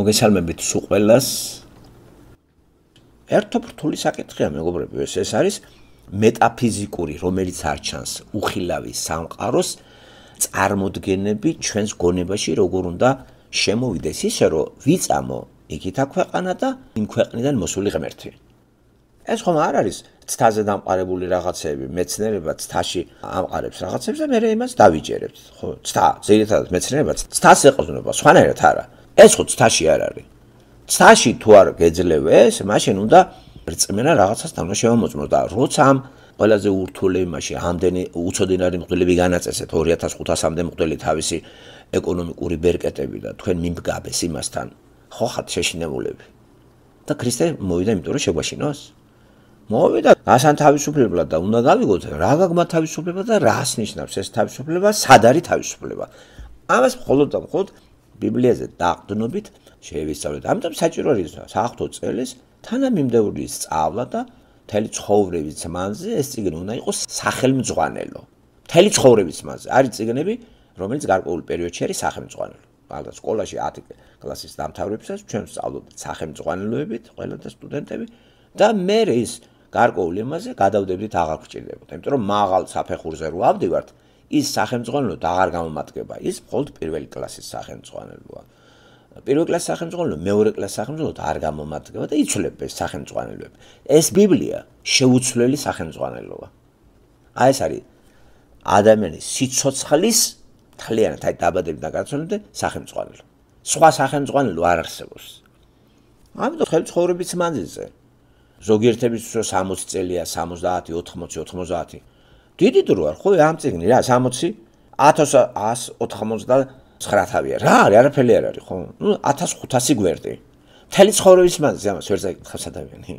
მოგესალმებით სუ ყველას. ერთობრთული საკითხია, მეგობრები, ეს ეს არის მეტაფიზიკური, რომელიც არ ჩანს უხილავი სამყაროს წარმოდგენები ჩვენს გონებაში როგორ უნდა შემოვიდეს ისე, რომ ვიწამო იქით აქვეყანა და იმ ქვეყნიდან მოსული ღმერთი. ეს ხომ არ არის ცთაზე დამყარებული რაღაცები, მეცნერება ცთაში ამყარებს რაღაცებს და მე რა იმას დავიჯერებთ, ხო? ცთა, ზედათაც მეცნერება ცთას ეყოზნება, სხვანაირად არა. ეს ხო ცთაში არ არის. ცთაში თუ არ გეძლევე ეს, მაშინ უნდა რწმენა რაღაცას დამნაშავე მოწმო და როცა ამ ყველაზე ურთული მასში ამდენი უცოდინარი მყვლები განაწესეთ 2500-მდე მყვლელი თავისი ეკონომიკური ბერკეტები და თქვენ მიმგაბეს იმასთან ხო ხართ შეშინებულები და ქრისტე მოვიდა იმიტომ რომ შეგვაშინოს მოვიდა ასან თავისუფლება და უნდა გავიგოთ რა გაგმა თავისუფლება და რას ნიშნავს ეს თავისუფლება სად არის თავისუფლება ამას მხოლოდ და მხოლოდ ბიბლიაზე დაყრდნობით შევისწავლეთ. ამიტომ საჭირო არის საერთო წელს თანამიმდევრული სწავლა და მთელი ცხოვრების მანძილზე ეს ციგნი უნდა იყოს სახელმძღვანელო. მთელი ცხოვრების მანძილზე არის ციგნები, რომელიც გარკვეულ პერიოდში არის სახელმძღვანელო. ალბათ სკოლაში 10 კლასის დამთავრებისას ჩვენ სწავლობთ სახელმძღვანელოებით, ყველა და სტუდენტები და მე ის გარკვეულ იმაზე გადავდებით აღარ გჭირდებათ. იმიტომ რომ მაღალ საფეხურზე რო ავდივართ, ის სახელმწიფოა აღარ გამომატკება ის მხოლოდ პირველი კლასის სახელმწიფოა პირველი კლასის სახელმწიფო მეორე კლასის სახელმწიფო აღარ გამომატკება და იცვლება ეს სახელმწიფოები ეს ბიბლია შეუცვლელი სახელმწიფოა აი ეს არის ადამიანის სიცოცხლის თლიანად აი დაბადებიდან გარდაცვალებამდე სახელმწიფო სხვა სახელმწიფო არ არსებობს ამიტომ ხელმწიფოების მანძილზე ზოგიერთების უფრო 60 წელია 70 80 90 დიდი დრო არ ხო ამ წიგნი რა 60 1189 თავია რა არის არაფერი არ არის ხო ნუ 1500 გვერდი მთელი ცხოვრების მანძილზე ამას ვერ წაიკითხავს ადამიანი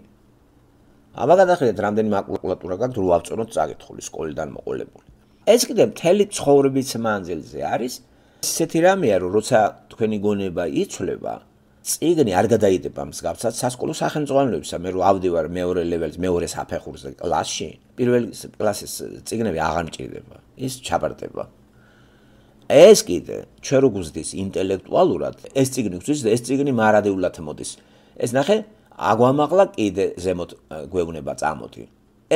აბა გადახედეთ რამდენი მაკულატურა გაქვს რო ავწეროთ წაკითხული სკოლიდან მოყოლებული ეს კიდე მთელი ცხოვრების მანძილზე არის ესეთი რამეა რომ როცა თქვენი გონება იცვლება ციგნი არ გადაიდება მსგავსად სასკოლო სახელმწიფოებისა მე რო ავდივარ მეორე ლეველის მეორე საფეხურზე კლასში პირველ კლასის ციგნები აღარ მჭირდება ის ჩაბარდება ეს კიდე ჩვენ რო გვზდის ინტელექტუალურად ეს ციგნი გვზდის ეს ციგნი მარადეულად მოდის ეს ნახე აგვამაღლა კიდე ზემოთ გვეუბნება წამოთი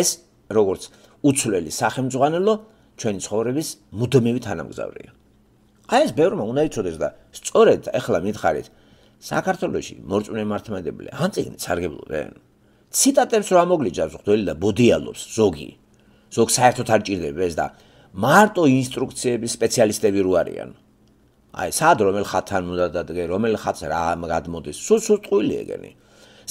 ეს როგორც უცვლელი სახელმწიფო ჩვენი ცხოვრების მუდმივი თანამგზავრია აი ეს ბევრმა უნდა იცოდეს და სწორედ ახლა მითხარით საქართველოსი მორწმუნე მართმადებელი ან წიგნი სარგებლობენ ციტატებს რა მოგლიჯავს ხდელი და ბოდიალობს ზოგი ზოგი საერთოდ არ ჭირდება ეს და მარტო ინსტრუქციების სპეციალისტები რო არიან აი სად რომელ ხათან უნდა დადგე რომელ ხაც რა გადმოდის სუს უტყვილი ეგენი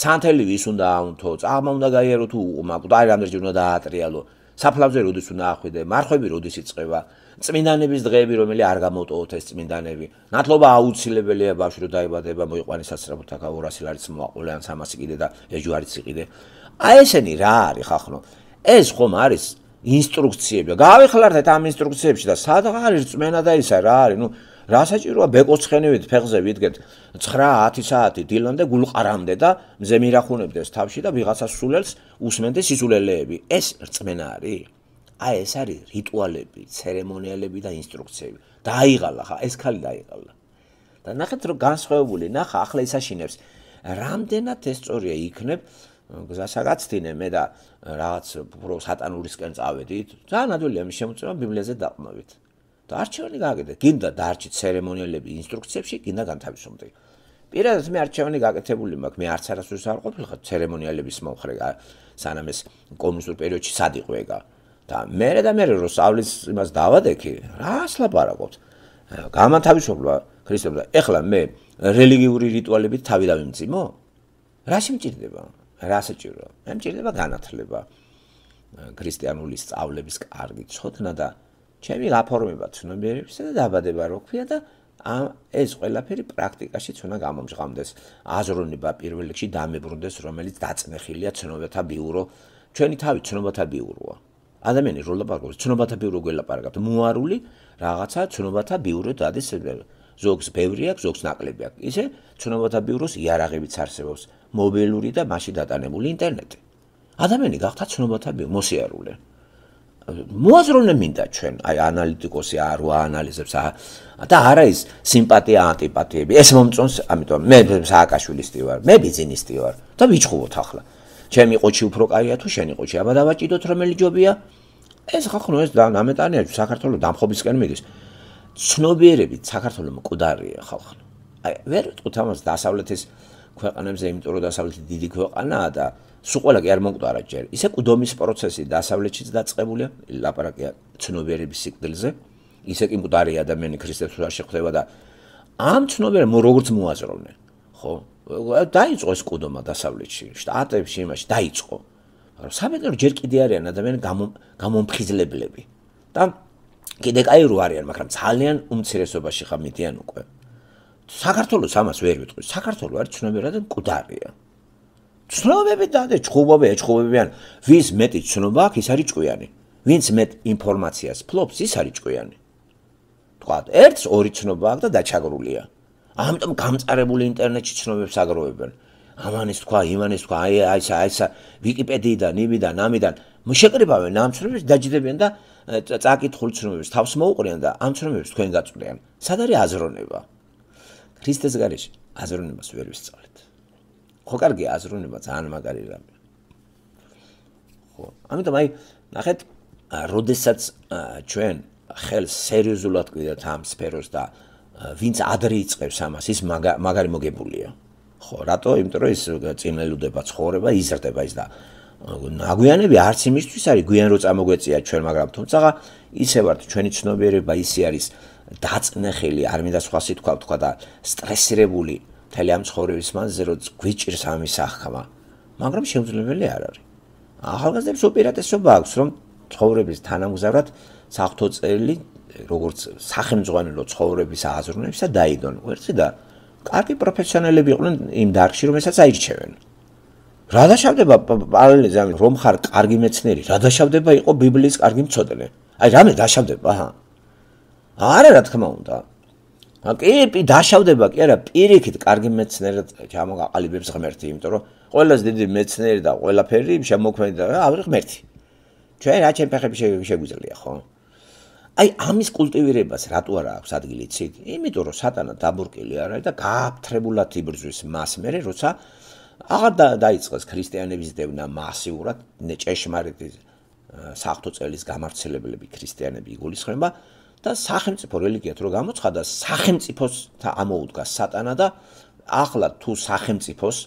სანთელი ვის უნდა აუნთო წაღმა უნდა გაიარო თუ უმაკ და აი რამდენჯერ უნდა დაატრიალო საფლავზე როდის უნდა ახვიდე მარხვები როდის იწება წმინდანების დღეები რომელიც არ გამოტოოთ ეს წმინდანები ნათლობა აუცილებელია ბავშვი რომ დაიბადება მოიყვანეს საცრაბო და 200 ლარიც მოაყოლე ან 300 კიდე და ეჯვარიც იყიდე აი ესენი რა არის ხახნო ეს ხომ არის ინსტრუქციები გავეხლართეთ ამ ინსტრუქციებში და სადღა არის წმენა და ისა რა არის ნუ რა საჭიროა ბეკოცხენივით ფეხზე ვიდგეთ 9-10 საათი დილანდე გულყარამდე და მზე მირახუნებდეს თავში და ვიღაცას სულელს უსმენდეს სიზულელეები ეს რწმენა არის აი ეს არის რიტუალები, ცერემონიალები და ინსტრუქციები. დაიღალა ხა, ეს ხალი დაიღალა. და ნახეთ რომ განსხვავებული, ნახა ახლა ის აშინებს. რამდენად ეს სწორია იქნებ გზასაგაცდინე მე და რაღაც უფრო სატანურისკენ წავედით. ძალიან ადვილია მის შემოწმება ბიბლიაზე დაყმობით. და არჩევანი გააკეთე, გინდა დარჩი ცერემონიალები ინსტრუქციებში, გინდა განთავისუფლდე. პირადად მე არჩევანი გააკეთებული მაქვს, მე არც არასდროს არ ყოფილი ხა ცერემონიალების მომხრე, სანამ ეს კომუნისტურ პერიოდში სად იყო ეგა? და მე და მე რო სავლის იმას დავადექი, რა ასლაპარაკობთ? გამათავისუფლა ქრისტიანობა. ეხლა მე რელიგიური რიტუალებით თავი დავიმწიმო? რა სიმჭირდება? რა საჭირო? მე მჭირდება განათლება. ქრისტიანული სწავლების კარგი ცოდნა და ჩემი გაფორმება ცნობიერებისა და დაბადება როქვია და ამ ეს ყველაფერი პრაქტიკაშიც უნდა გამომჟღამდეს. აზროვნება პირველ რიგში დამებრუნდეს, რომელიც დაწნეხილია ცნობათა ბიურო. ჩვენი თავი ცნობათა ბიუროა. ადამიანი რო ლაპარაკობს, ცნობათა ბიურო გელაპარაკობთ, მოარული რაღაცა ცნობათა ბიურო დადეს ზოგს ბევრი აქვს, ზოგს ნაკლები აქვს. ისე ცნობათა ბიუროს იარაღებიც არსებობს, მობილური და მასში დატანებული ინტერნეტი. ადამიანი გახდა ცნობათა ბიურო მოსიარულე. მოაზროვნე მინდა ჩვენ, აი ანალიტიკოსი არ ვა ანალიზებს და არა ის სიმპათია ანტიპათიები. ეს მომწონს, ამიტომ მე სააკაშვილისტი ვარ, მე ბიზნესისტი ვარ და ვიჩხუბოთ ახლა. ჩემი ყოჩი უფრო კაია თუ შენი ყოჩი? აბა დავაჭიდოთ რომელი ჯობია? ეს ხახუნო ეს ნამეტანია საქართველოს დამხობისკენ მიდის. ცნობიერები საქართველოს მკვდარია ხახუნო. აი ვერ ვიტყოთ ამას დასავლეთის ქვეყანებზე, იმიტომ რომ დასავლეთი დიდი ქვეყანაა და სულ ყველა კი არ მომკვდარა ჯერ. ისე კუდომის პროცესი დასავლეთშიც დაწყებულია, ლაპარაკია ცნობიერების სიკვდილზე. ისე კი მკვდარი ადამიანი ქრისტეს უარ შეხვდება და ამ ცნობიერებს როგორც მოაზროვნენ, ხო? დაიწყო ეს კუდომა დასავლეთში, შტატებში, იმაში დაიწყო. მაგრამ საბედნიეროდ ჯერ კიდე არიან ადამიანები გამომფხიზლებლები და კიდე кайრო არიან მაგრამ ძალიან უმცირესობაში ხამიდიან უკვე საქართველოს ამას ვერ ვიტყვის საქართველო არის ცნობერად მკვდარია ცნობები და ჩხუბები ეჩხუბებიან ვის მეტი ცნობა აქვს ის არის ჭკვიანი ვინც მეტ ინფორმაციას ფლობს ის არის ჭკვიანი თქვათ ერთს ორი ცნობა აქვს და დაჩაგრულია ამიტომ გამწარებული ინტერნეტში ცნობებს აგროვებენ ამანის თქვა, იმანის თქვა, აი აისა, აისა, ვიკიპედიიდან, იმიდან, ამიდან შეკრებავენ ამ ცნობებს, დაჯდებიან და წაკითხულ ცნობებს თავს მოუყრიან და ამ ცნობებს თქვენ გაწვლიან. სად არის აზროვნება? ქრისტეს გარეშე აზროვნებას ვერ ვისწავლეთ. ხო კარგი აზროვნება ძალიან მაგარი რამეა. ხო, ამიტომ აი ნახეთ, როდესაც ჩვენ ხელ სერიოზულად გვიდეთ ამ სფეროს და ვინც ადრე იწევს ამას, ის მაგარი მოგებულია. ხო რატო იმიტომ რომ ის წინელუდება ცხოვრება იზრდება ის და აგვიანები არც იმისთვის არის გვიან რო წამოგვეწია ჩვენ მაგრამ თუმცა ისე ვარ ჩვენი ცნობიერება ისე არის დაწნეხილი არ მინდა სხვა სიტყვა თქვა და სტრესირებული მთელი ამ ცხოვრების მანძილზე რო გვიჭირს ამის ახმა მაგრამ შეუძლებელი არ არის ახალგაზრდებს ოპერატესობა აქვს რომ ცხოვრების თანამგზავრად საფრთხო წერილი როგორც სახელმწიფო ცხოვრების აზროვნებისა დაიდონ ვერცი და კარგი პროფესიონალები იყვნენ იმ დარგში, რომელსაც აირჩევენ. რა დაშავდება პარალელზე, ამიტომ რომ ხარ კარგი მეცნიერი, რა დაშავდება იყო ბიბლიის კარგი მწოდლე. აი რამე დაშავდება, აჰა. არა, რა თქმა უნდა. ა კი, დაშავდება კი, არა, პირიქით კარგი მეცნიერად ჩამოაყალიბებს ღმერთი, იმიტომ რომ ყველას დიდი მეცნიერი და ყველაფერი შემოქმედა, აბრი ღმერთი. ჩვენ რა ჩემფეხები შეგვიძლია ხო? აი ამის კულტივირებას რატო არა აქვს ადგილი ციკ? იმიტომ რომ სატანა დაბურკილი არ არის და გააფთრებულად იბრძვის მას მერე როცა აღარ დაიწყეს ქრისტიანების დევნა მასიურად ნეჭეშმარიტის საფთოწელის გამარცხლებლები ქრისტიანები იგულისხმება და სახელმწიფო რელიგიათ რო გამოცხადა სახელმწიფოს და ამოუდგა სატანა და ახლა თუ სახელმწიფოს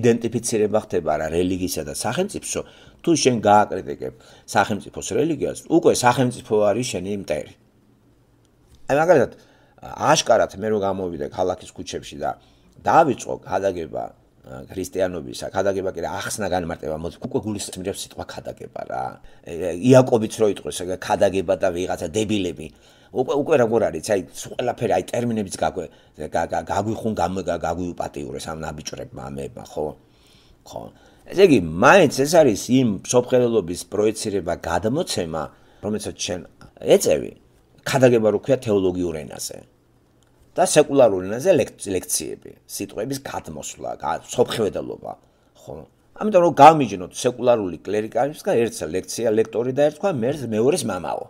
იდენტიფიცირება ხდება რა რელიგიისა და სახელმწიფოს თუ შენ გააკრიტიკებ სახელმწიფოს რელიგიას, უკვე სახელმწიფო არის შენი მტერი. აი მაგალითად, აშკარად მე რო გამოვიდე ქალაქის ქუჩებში და დავიწყო გადაგება ქრისტიანობის, გადაგება კიდე ახსნა განმარტება, მოდი უკვე გულისხმობს სიტყვა გადაგება რა. იაკობიც რო იტყვის, ეგ გადაგება და ვიღაცა დებილები უკვე უკვე როგორ არის, აი, ყველაფერი, აი, ტერმინებიც გაგვე გაგვიხუნ, გაგვიუპატიურეს ამ ნაბიჭრებმა ამებმა, ხო? ხო. ესე იგი, მაინც ეს არის იმ სოფხელობის პროექცირება გადმოცემა, რომელსაც ჩვენ ეწევი ქადაგება როქვია თეოლოგიურ ენაზე და სეკულარულ ენაზე ლექციები, სიტყვების გადმოსვლა, სოფხელობა, ხო? ამიტომ რომ გამიჯნოთ სეკულარული კლერიკალისგან ერთს ლექცია ლექტორი და ერთქვა მერს მეორის мамаო.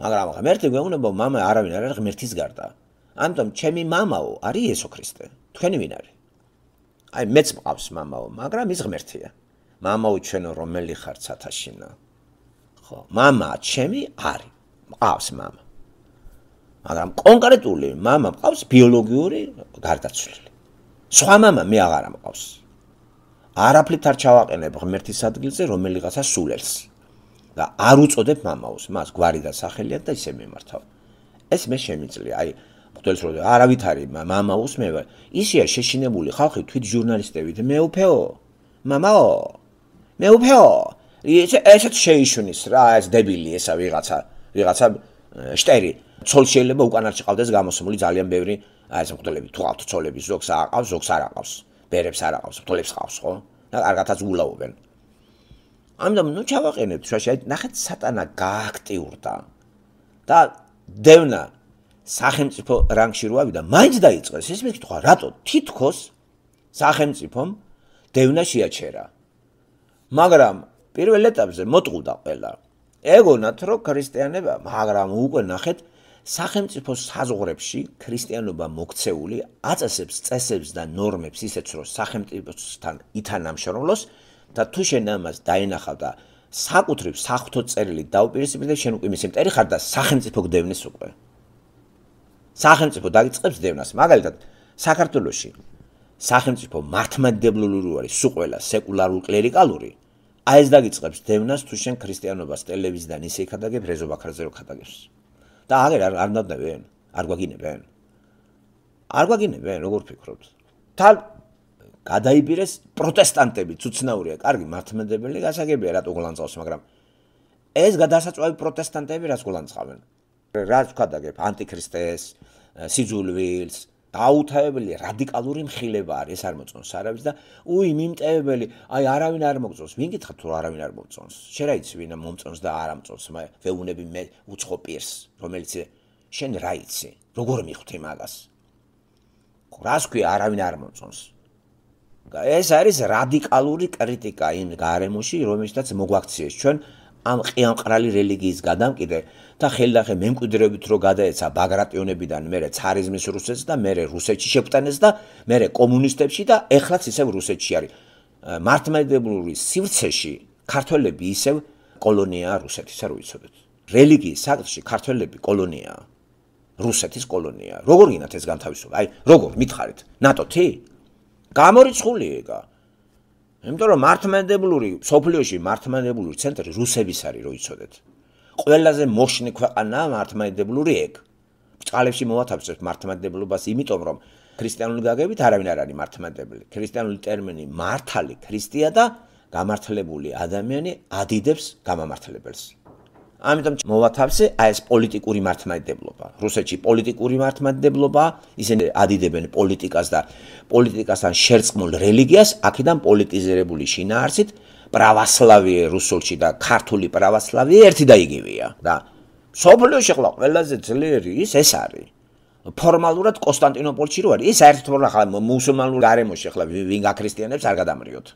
მაგრამ ახლა მერტი გვეუბნება мама არავინ არ არის ღმერთის გარდა. ამიტომ ჩემი мамаო არის იესო ქრისტე. თქვენი ვინ არის? აი მეც მყავს мамаო, მაგრამ ის ღმერთია. мамаო ჩვენო რომელი ხარ ცათაშინა? ხო, мама ჩემი არის. მყავს мама. მაგრამ კონკრეტული мама მყავს ბიოლოგიური გარდაცვლილი. სხვა мама მე აღარ მყავს. არაფლით არ ჩავაყენებ ღმერთის ადგილზე რომელიღაცა სულელს. და არ უწოდებ мамаოს, მას გვარი და სახელია და ისე მემართავ. ეს მე შემიძლია, აი ხვდეს რომ არავით არის мама უსმევა ისია შეშინებული ხალხი თვით ჟურნალისტები და მე უფეო мамао მე უფეო ისე ესეც შეიშვნის რა ეს დებილი ესა ვიღაცა ვიღაცა შტერი ცოლ შეიძლება უკანარში ყავდეს გამოსმული ძალიან ბევრი აი სამხედროები თუ ავთ ცოლები ზოგს აყავს ზოგს არ აყავს ბერებს არ აყავს ფთოლებს ყავს ხო და კარგათაც გულაობენ ამიტომ ნუ ჩავაყენეთ შუაში აი ნახეთ სატანა გააქტიურდა და დევნა სახელმწიფო რანგში რო ავიდა, მაინც დაიწყეს ეს მეკითხვა, რატო თითქოს სახელმწიფომ დევნა შეაჩერა. მაგრამ პირველ ეტაპზე მოტყუდა ყველა. ეგონათ რომ ქრისტიანებმა, მაგრამ უკვე ნახეთ სახელმწიფო საზღურებში ქრისტიანობა მოქცეული აწესებს წესებს და ნორმებს ისეც რომ სახელმწიფოსთან ითანამშრომლოს და თუ შენ ამას დაინახავ და საკუთრივ სახთო წერილი დაუპირისპირდე შენ უკვე მის იმ წერი ხარ და სახელმწიფო გდევნის უკვე სახელმწიფო დაიწყებს დევნას მაგალითად საქართველოსში სახელმწიფო მართმადებლური რო არის სუყველა სეკულარული კლერიკალური აი ეს დაიწყებს დევნას თუ შენ ქრისტიანობას ტელევიზიდან ისე ხადაგებ რეზო ბაქრაძე რო ხადაგებს და აღარ არ არ დადებენ არ გვაგინებენ არ გვაგინებენ როგორ ფიქრობთ თან გადაიბირეს პროტესტანტები ცუცნაურია კარგი მართმადებელი გასაგებია რატო გულანწავს მაგრამ ეს გადასაწვევი პროტესტანტები რას გულანწავენ რაც ვქვა დაგებ ანტიქრისტეს სიძულვილს აუთავებელი რადიკალური მხილება არის ეს არ მოწონს არავის და უი მიმტევებელი აი არავინ არ მოწონს ვინ გითხრათ თუ არავინ არ მოწონს შეიძლება ის ვინა მომწონს და არ ამწონს მაგრამ ვეუნები მე უცხო პირს რომელიც შენ რა იცი როგორ მიხვდი მაგას რას ქვია არავინ არ მოწონს ეს არის რადიკალური კრიტიკა იმ გარემოში რომელშიც მოგვაქციეს ჩვენ ამ ყიამყრალი რელიგიის გადამკიდე და ხელდახე მემკვიდრეობით რო გადაეცა ბაგრატიონებიდან მერე ცარიზმის რუსეთს და მერე რუსეთში შეფტანეს და მერე კომუნისტებში და ეხლაც ისევ რუსეთში არის მართმადებლური სივრცეში ქართველები ისევ კოლონია რუსეთის არ უიცოდეთ რელიგიის საკითხში ქართველები კოლონია რუსეთის კოლონია როგორ გინათ ეს განთავისუფლება აი როგორ მითხარით ნატოთი გამორიცხული ეგა იმიტომ რომ მართლმადებლური სოფლიოში მართლმადებლური ცენტრი რუსების არის რო იცოდეთ ყველაზე მოშნე ქვეყანა მართლმადებლური ეგ წალებში მოათავსებს მართლმადებლობას იმიტომ რომ ქრისტიანული გაგებით არავინ არ არის მართლმადებელი ქრისტიანული ტერმინი მართალი ქრისტია და გამართლებული ადამიანი ადიდებს გამამართლებელს ამიტომ მოვათავსე აი ეს პოლიტიკური მართლმადიდებლობა. რუსეთში პოლიტიკური მართლმადიდებლობა, ისინი ადიდებენ პოლიტიკას და პოლიტიკასთან შერწყმულ რელიგიას, აქედან პოლიტიზირებული შინაარსით პრავასლავიე რუსულში და ქართული პრავასლავიე ერთი და იგივეა და სოფლიოში ხლა ყველაზე ძლიერი ის ეს არის. ფორმალურად კონსტანტინოპოლში როარი, ეს საერთოდ რა ხალ მუსულმანურ გარემოში ხლა ვინ გაქრისტიანებს არ გადამრიოთ.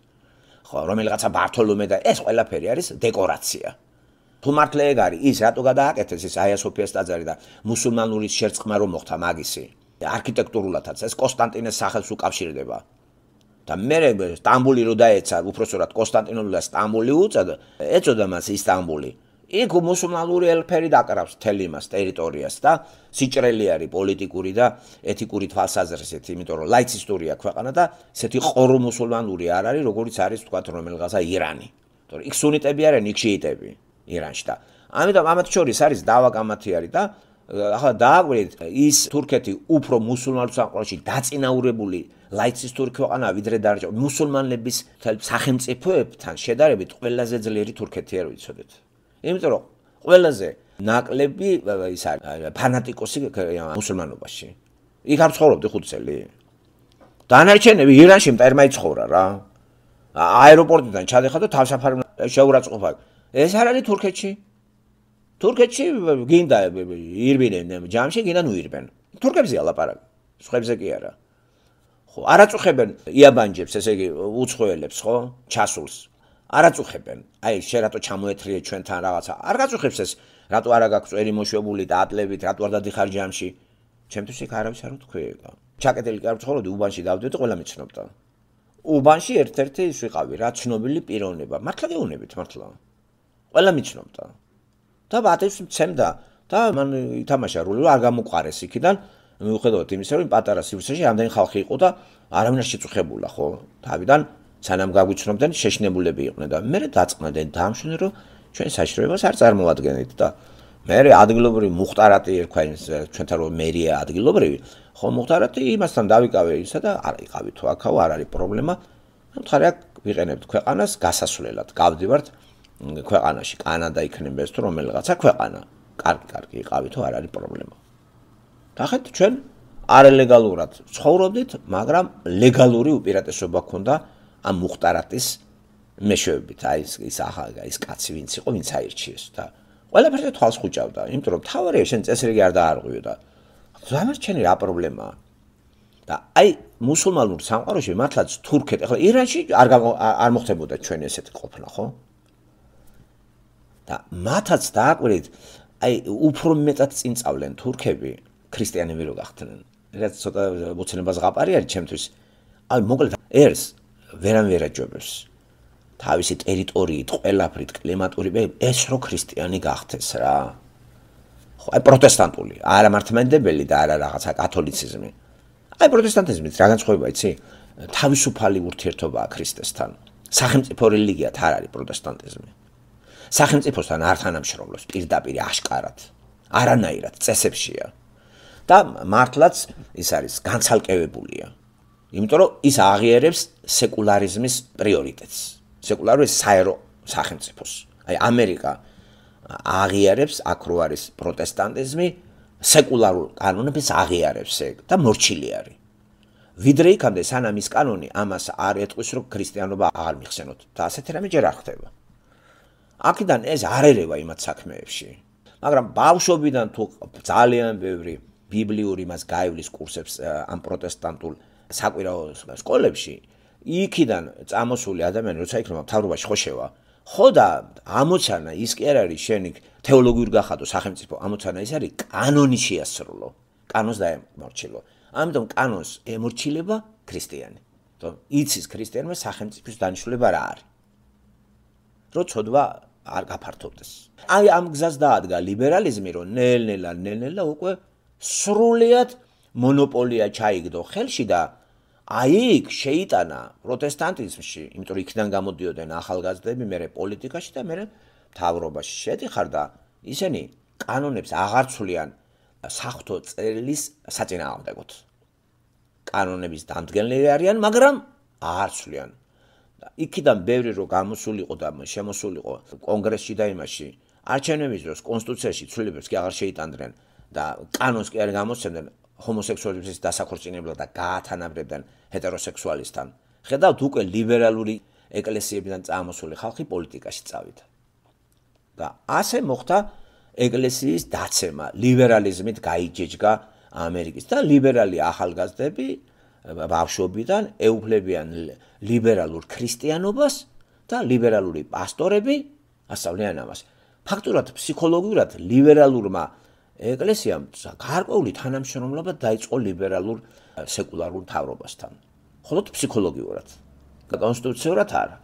ხო, რომელიღაცა ბართოლომე და ეს ყველაფერი არის დეკორაცია. თუმართლე ეგ არის ის რატო გადააკეთეს ეს აია სოფიას ტაძარი და მუსულმანური შერწყმა რომ მოხდა მაგისი არქიტექტურულადაც ეს კონსტანტინეს სახელს უკავშირდება და მე სტამბული რო დაეცა უпроსორად კონსტანტინოპოლი და სტამბული უწოდა ეწოდა მას ისტამბული იქ მუსულმანური ელფერი დაკრავს მთელი მას ტერიტორიას და სიჭრელი არის პოლიტიკური და ეთიკური თვალსაზრისით იმიტომ რომ ლაიცისტურია ქვეყანა და ესეთი ყორო მუსულმანური არ არის როგორც არის თქვა რომელღაცა ირანი იმიტომ რომ იქ სუნიტები არიან იქ შიიტები ირანში და ამიტომ ამათ შორის არის დავაკამათი არის და ახლა დააკვირდით ის თურქეთი უფრო მუსულმანურ სამყაროში დაწინაურებული ლაიცის თურქი ყანა ვიდრე დარჩა მუსულმანების სახელმწიფოებთან შედარებით ყველაზე ძლიერი თურქეთი არ ვიცოდეთ იმიტომ რომ ყველაზე ნაკლები ის არის ფანატიკოსი მუსულმანობაში იქ არ ცხოვრობდი ხუთ წელი დანარჩენები ირანში მტერმა იცხოვრა რა აეროპორტიდან ჩადეხა და თავსაფარ შეურაცხყოფა აქვს ეს არ არის თურქეთში. თურქეთში გინდა ირბინენ ჯამში გინდა ნუ ირბენ. თურქებზეა ლაპარაკი. სხვებზე კი არა. ხო, არაწუხებენ იაბანჯებს, ესე იგი უცხოელებს, ხო? ჩასულს. არაწუხებენ. აი, შერატო ჩამოეთრიე ჩვენთან რაღაცა. არ გაწუხებს ეს, რატო არა გაქვს წერი მოშვებული და ატლებით, რატო არ დადიხარ ჯამში? ჩემთვის იქ არავის არ უთქვია. ჩაკეტილი კი არ ვცხოვრობდი უბანში დავდივით, ყველა მეცნობდა. უბანში ერთ-ერთი ის ვიყავი, რა ცნობილი პიროვნება. მართლა გეუნებით, მართლა. ყველა მიჩნობდა და ბატებს მცემდა და მან ითამაშა როლი რომ არ გამოყარეს იქიდან მიუხედავად იმისა რომ პატარა სივრცეში ამდენი ხალხი იყო და არავინ არ შეწუხებულა ხო თავიდან სანამ გაგვიცნობდნენ შეშნებულები იყვნენ და მე დაწყნდნენ დაამშვენე რომ ჩვენ საშროებას არ წარმოადგენთ და მე ადგილობრივი მუხტარატი ერქვა ის ჩვენთან რომ მერია ადგილობრივი ხო მუხტარატი იმასთან დავიკავე ისა და არ იყავით ხო აქაო არ არის პრობლემა მე მთხარი აქ ვიყენებთ ქვეყანას გასასვლელად გავდივართ ქვეყანაში, კანადა იქნება ეს თუ რომელიღაცა ქვეყანა. კარგი, კარგი, იყავითო, არ არის პრობლემა. ნახეთ, ჩვენ არალეგალურად ცხოვრობდით, მაგრამ ლეგალური უპირატესობა ქონდა ამ მუხტარატის მეშვეობით, აი ეს ის ახალი ის კაცი ვინც იყო, ვინც აირჩიეს და ყველაფერზე თვალს ხუჭავდა, იმიტომ რომ თავარია შენ წესრიგი არ დაარღვიოდა. ზამთრჩენი რა პრობლემაა? და აი მუსულმანურ სამყაროში მართლაც თურქეთ, ეხლა ირანში არ არ მოხდებოდა ჩვენ ესეთი ყოფნა, ხო? და მათაც დააკვირეთ აი უფრო მეტად წინ წავლენ თურქები ქრისტიანები რო გახდნენ რაც ცოტა მოცნებას ღაპარი არის ჩემთვის აი მოკლედ ერს ვერანვერა ჯობებს თავისი ტერიტორიით ყველაფრით კლიმატური ეს რო ქრისტიანი გახდეს რა ხო აი პროტესტანტული არა მართმენდებელი და არა რაღაცა კათოლიციზმი აი პროტესტანტიზმით რა განსხვავება იცი თავისუფალი ურთიერთობაა ქრისტესთან სახელმწიფო რელიგიათ არ არის პროტესტანტიზმი სახელმწიფოსთან არ თანამშრომლობს პირდაპირ აშკარად არანაირად წესებშია და მართლაც ის არის განცალკევებულია იმიტომ რომ ის აღიერებს სეკულარიზმის პრიორიტეტს სეკულარის საერო სახელმწიფოს აი ამერიკა აღიარებს აქ რო არის პროტესტანტიზმი სეკულარულ კანონებს აღიარებს ეგ და მორჩილი არის ვიდრე იქამდე სანამ ის კანონი ამას არ ეტყვის რომ ქრისტიანობა არ მიხსენოთ და ასეთ რამე ჯერ არ ხდება აქედან ეს არ ერევა იმათ საქმეებში. მაგრამ ბავშვობიდან თუ ძალიან ბევრი ბიბლიური მას გაივლის კურსებს ამ პროტესტანტულ საკვირაო სკოლებში, იქიდან წამოსული ადამიანი როცა იქნება თავრობაში ხო შევა? ხო და ამოცანა ის კი არ არის შენი თეოლოგიურ გახადო სახელმწიფო ამოცანა ის არის კანონი შეასრულო კანონს დაემორჩილო ამიტომ კანონს ემორჩილება ქრისტიანი რომ იცის ქრისტიანმა სახელმწიფოს დანიშნულება რა არის რო წოდვა არ გაფართოვდეს. აი ამ გზას დაადგა ლიბერალიზმი, რომ ნელ-ნელა, ნელ-ნელა უკვე სრულად მონოპოლია ჩაიგდო ხელში და აი იქ შეიტანა პროტესტანტიზმში, იმიტომ რომ იქიდან გამოდიოდნენ ახალგაზრდები მეორე პოლიტიკაში და მეორე თავრობაში. შედიხარ და ისინი კანონებს აღარცვლიან სახთო წერილის საწინააღმდეგოდ. კანონების დამდგენელი არიან, მაგრამ არცვლიან იქიდან ბევრი რო გამოსულიყო და შემოსულიყო კონგრესში და იმაში არჩევნების დროს კონსტიტუციაში ცვლილებებს კი აღარ შეიტანდნენ და კანონს კი არ გამოცემდნენ ჰომოსექსუალიზმის დასაქორწინებლად და გაათანაბრებდნენ ჰეტეროსექსუალისტთან ხედავთ უკვე ლიბერალური ეკლესიებიდან წამოსული ხალხი პოლიტიკაში წავიდა და ასე მოხდა ეკლესიის დაცემა ლიბერალიზმით გაიჯეჯგა ამერიკის და ლიბერალი ახალგაზრდები ბავშვობიდან ეუფლებიან ლიბერალურ ქრისტიანობას და ლიბერალური პასტორები ასავლიან ამას. ფაქტურად ფსიქოლოგიურად ლიბერალურმა ეკლესიამ გარკვეული თანამშრომლობა დაიწყო ლიბერალურ სეკულარულ თავრობასთან. ხოლო ფსიქოლოგიურად და კონსტიტუციურად არა.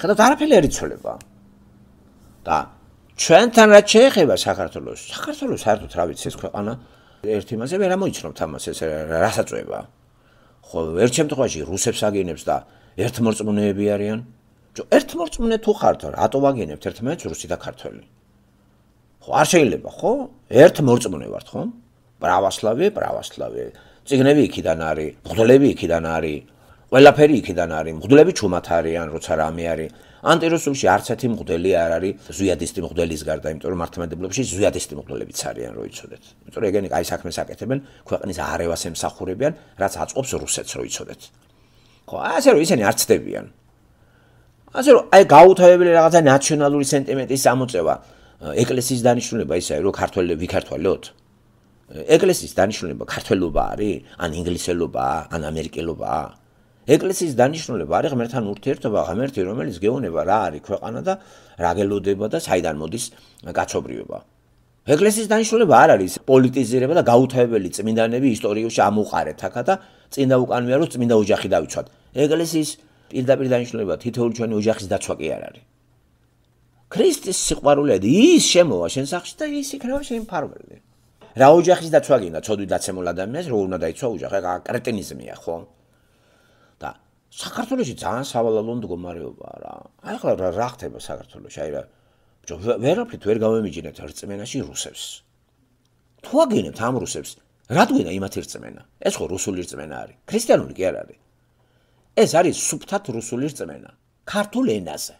ხედავთ არაფერი არ იცოლება. და ჩვენთან რა შეიძლება საქართველოს? საქართველოს საერთოდ რა ვიცი ეს ქვეყანა? ერთ იმასე ვერ ამოიცნობთ ამას ეს რა საწובה? ხო ერთ შემთხვევაში რუსებს აგინებს და ერთ მოწმუნეები არიან ჯო ერთ მოწმუნე თუ ხართ რატო ვაგინებთ ერთმანეთს რუსი და ქართველი ხო არ შეიძლება ხო ერთ მოწმუნე ვართ ხო პრავასლავი პრავასლავი ციგნები იქიდან არის მღვდლები იქიდან არის ყველაფერი იქიდან არის მღვდლები ჩუმათ არიან როცა რამე არის ანტიროსულში არც ერთი მგვდელი არ არის ზუიადისტი მგვდელის გარდა, იმიტომ რომ მართლმადებლებში ზუიადისტი მგვდელებიც არიან, რო იცოდეთ. იმიტომ რომ ეგენი აი საქმეს აკეთებენ, ქვეყნის არევას ემსახურებიან, რაც აწყობს რუსეთს, რო იცოდეთ. ხო, ასე რომ ისინი არც დებიან. ასე რომ აი გაუთავებელი რაღაცა ნაციონალური სენტიმენტის ამოწევა ეკლესიის დანიშნულება ისაა, რომ ქართველები ვიქართველოთ. ეკლესიის დანიშნულება ქართველობა არის, ან ინგლისელობა, ან ამერიკელობაა. ეკლესიის დანიშნულება არის ღმერთთან ურთიერთობა, ღმერთი რომელიც გეუბნება რა არის ქვეყანა და რა გელოდება და საიდან მოდის კაცობრიობა. ეკლესიის დანიშნულება არ არის პოლიტიზირება და გაუთავებელი წმინდანები ისტორიაში ამოყარეთ ახლა და წინა უკანვია რომ წმინდა ოჯახი დაიცვათ. ეკლესიის პირდაპირ დანიშნულება თითოეული ჩვენი ოჯახის დაცვა კი არ არის. ქრისტეს სიყვარულე ის შემოვა შენ სახში და ის იქნება შენ ფარველი. რა ოჯახის დაცვა გინდა ცოდვით დაცემულ ადამიანს რო უნდა დაიცვა ოჯახი? აკრეტინიზმია ხო? საქართველოსი ძალიან სავალალო მდგომარეობაა რა. აი ახლა რა რა ხდება საქართველოსი? აი რა ვერაფრით ვერ გამემიჯინეთ რწმენაში რუსებს. თუ აგინებთ ამ რუსებს, რადგენა იმათ რწმენა? ეს ხო რუსული რწმენა არის. ქრისტიანული კი არ არის. ეს არის სუფთად რუსული რწმენა. ქართულ ენაზე.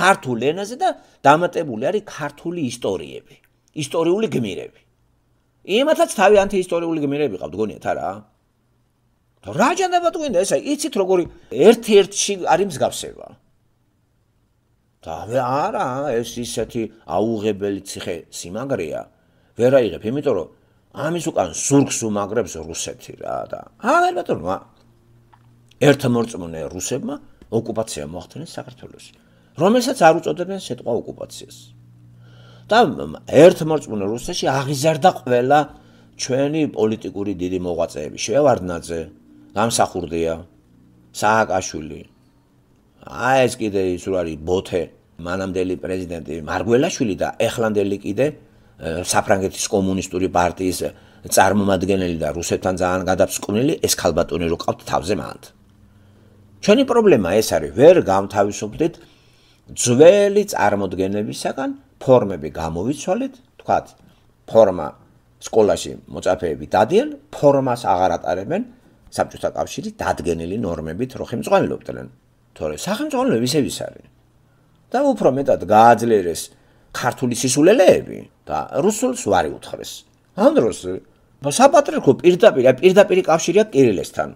ქართულ ენაზე და დამატებული არის ქართული ისტორიები, ისტორიული გმირები. იმათაც თავი ანთი ისტორიული გმირები ყავთ გონიათ არა? რა ჯანდაბად გვინდა ესე იცით როგორი ერთ-ერთში არის მსგავსება და არა ეს ისეთი აუღებელი ციხე სიმაგრეა ვერ აიღებ იმიტომ რომ ამის უკან ზურგს უმაგრებს რუსეთი რა და აღარ ბატონო ერთ მოწმუნე რუსებმა ოკუპაცია მოახდინეს საქართველოს რომელსაც არ უწოდებენ შეტყვა ოკუპაციას და ერთ მოწმუნე რუსეთში აღიზარდა ყველა ჩვენი პოლიტიკური დიდი მოღვაწეები შევარდნაძე გამსახურდია სააკაშვილი აი ეს კიდე ის რო არის ბოთე მანამდელი პრეზიდენტი მარგველაშვილი და ეხლანდელი კიდე საფრანგეთის კომუნისტური პარტიის წარმომადგენელი და რუსეთთან ძალიან გადაფსკმული ეს ხალბატონი რო ყავთ თავზე მანდ ჩვენი პრობლემა ეს არის ვერ გამთავისუფდეთ ძველი წარმოდგენებისაგან ფორმები გამოვიცვალეთ თქვათ ფორმა სკოლაში მოწაფეები დადიან ფორმას აღარ ატარებენ საბჭოთა კავშირი დადგენილი ნორმებით რო ხელმძღვანელობდნენ. თორე სახელმძღვანელოები ისევის არიან. და უფრო მეტად გააძლიერეს ქართული სისულელეები და რუსულს ვარი უთხრეს. ამ დროს საპატრიარქო პირდაპირ პირდაპირი კავშირი აქვს კირილესთან.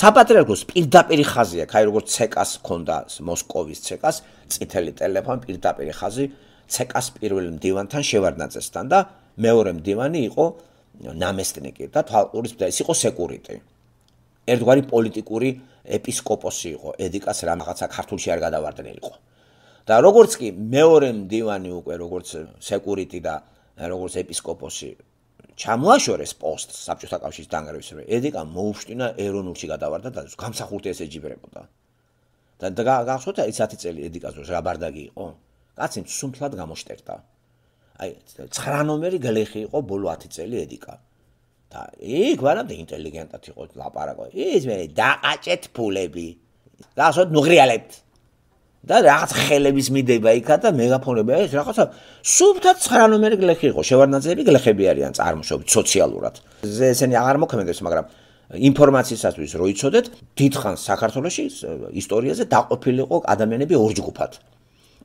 საპატრიარქოს პირდაპირი ხაზი აქვს, აი როგორც ცეკას ჰქონდა მოსკოვის ცეკას წითელი ტელეფონი პირდაპირი ხაზი ცეკას პირველ მდივანთან შევარდნაძესთან და მეორე მდივანი იყო ნამესტნიკი და თვალყურის ეს იყო სეკურიტი. ერთგვარი პოლიტიკური ეპისკოპოსი იყო, ედიკას რაღაცა ქართულში არ გადავარდნილიყო. და როგორც კი მეორე მდივანი უკვე როგორც სეკურიტი და როგორც ეპისკოპოსი ჩამოაშორეს პოსტს საბჭოთა კავშირის დანგრევის მერე, ედიკა მოუშტინა ეროვნულში გადავარდა და გამსახურთი ესე ჯიბრებოდა. და გახსოვთ ეს 10 წელი ედიკას რა ბარდაგი იყო? კაცი სუნთლად გამოშტერდა. აი 9 ნომერი გლეხი იყო ბოლო 10 წელი ედიკა და ეგ ვარამდე ინტელიგენტად იყო ლაპარაკო ის მე დააჭეთ ფულები და ასე ნუღრიალებთ და რაღაც ხელების მიდება იქა და მეგაფონებია ეს რაღაცა სუფთა 9 ნომერი გლეხი იყო შევარნაძეები გლეხები არიან წარმოშობით სოციალურად ესენი აღარ მოქმედებს მაგრამ ინფორმაციისათვის რო იცოდეთ დიდხან საქართველოსი ისტორიაზე დაყოფილიყო ადამიანები ორ ჯგუფად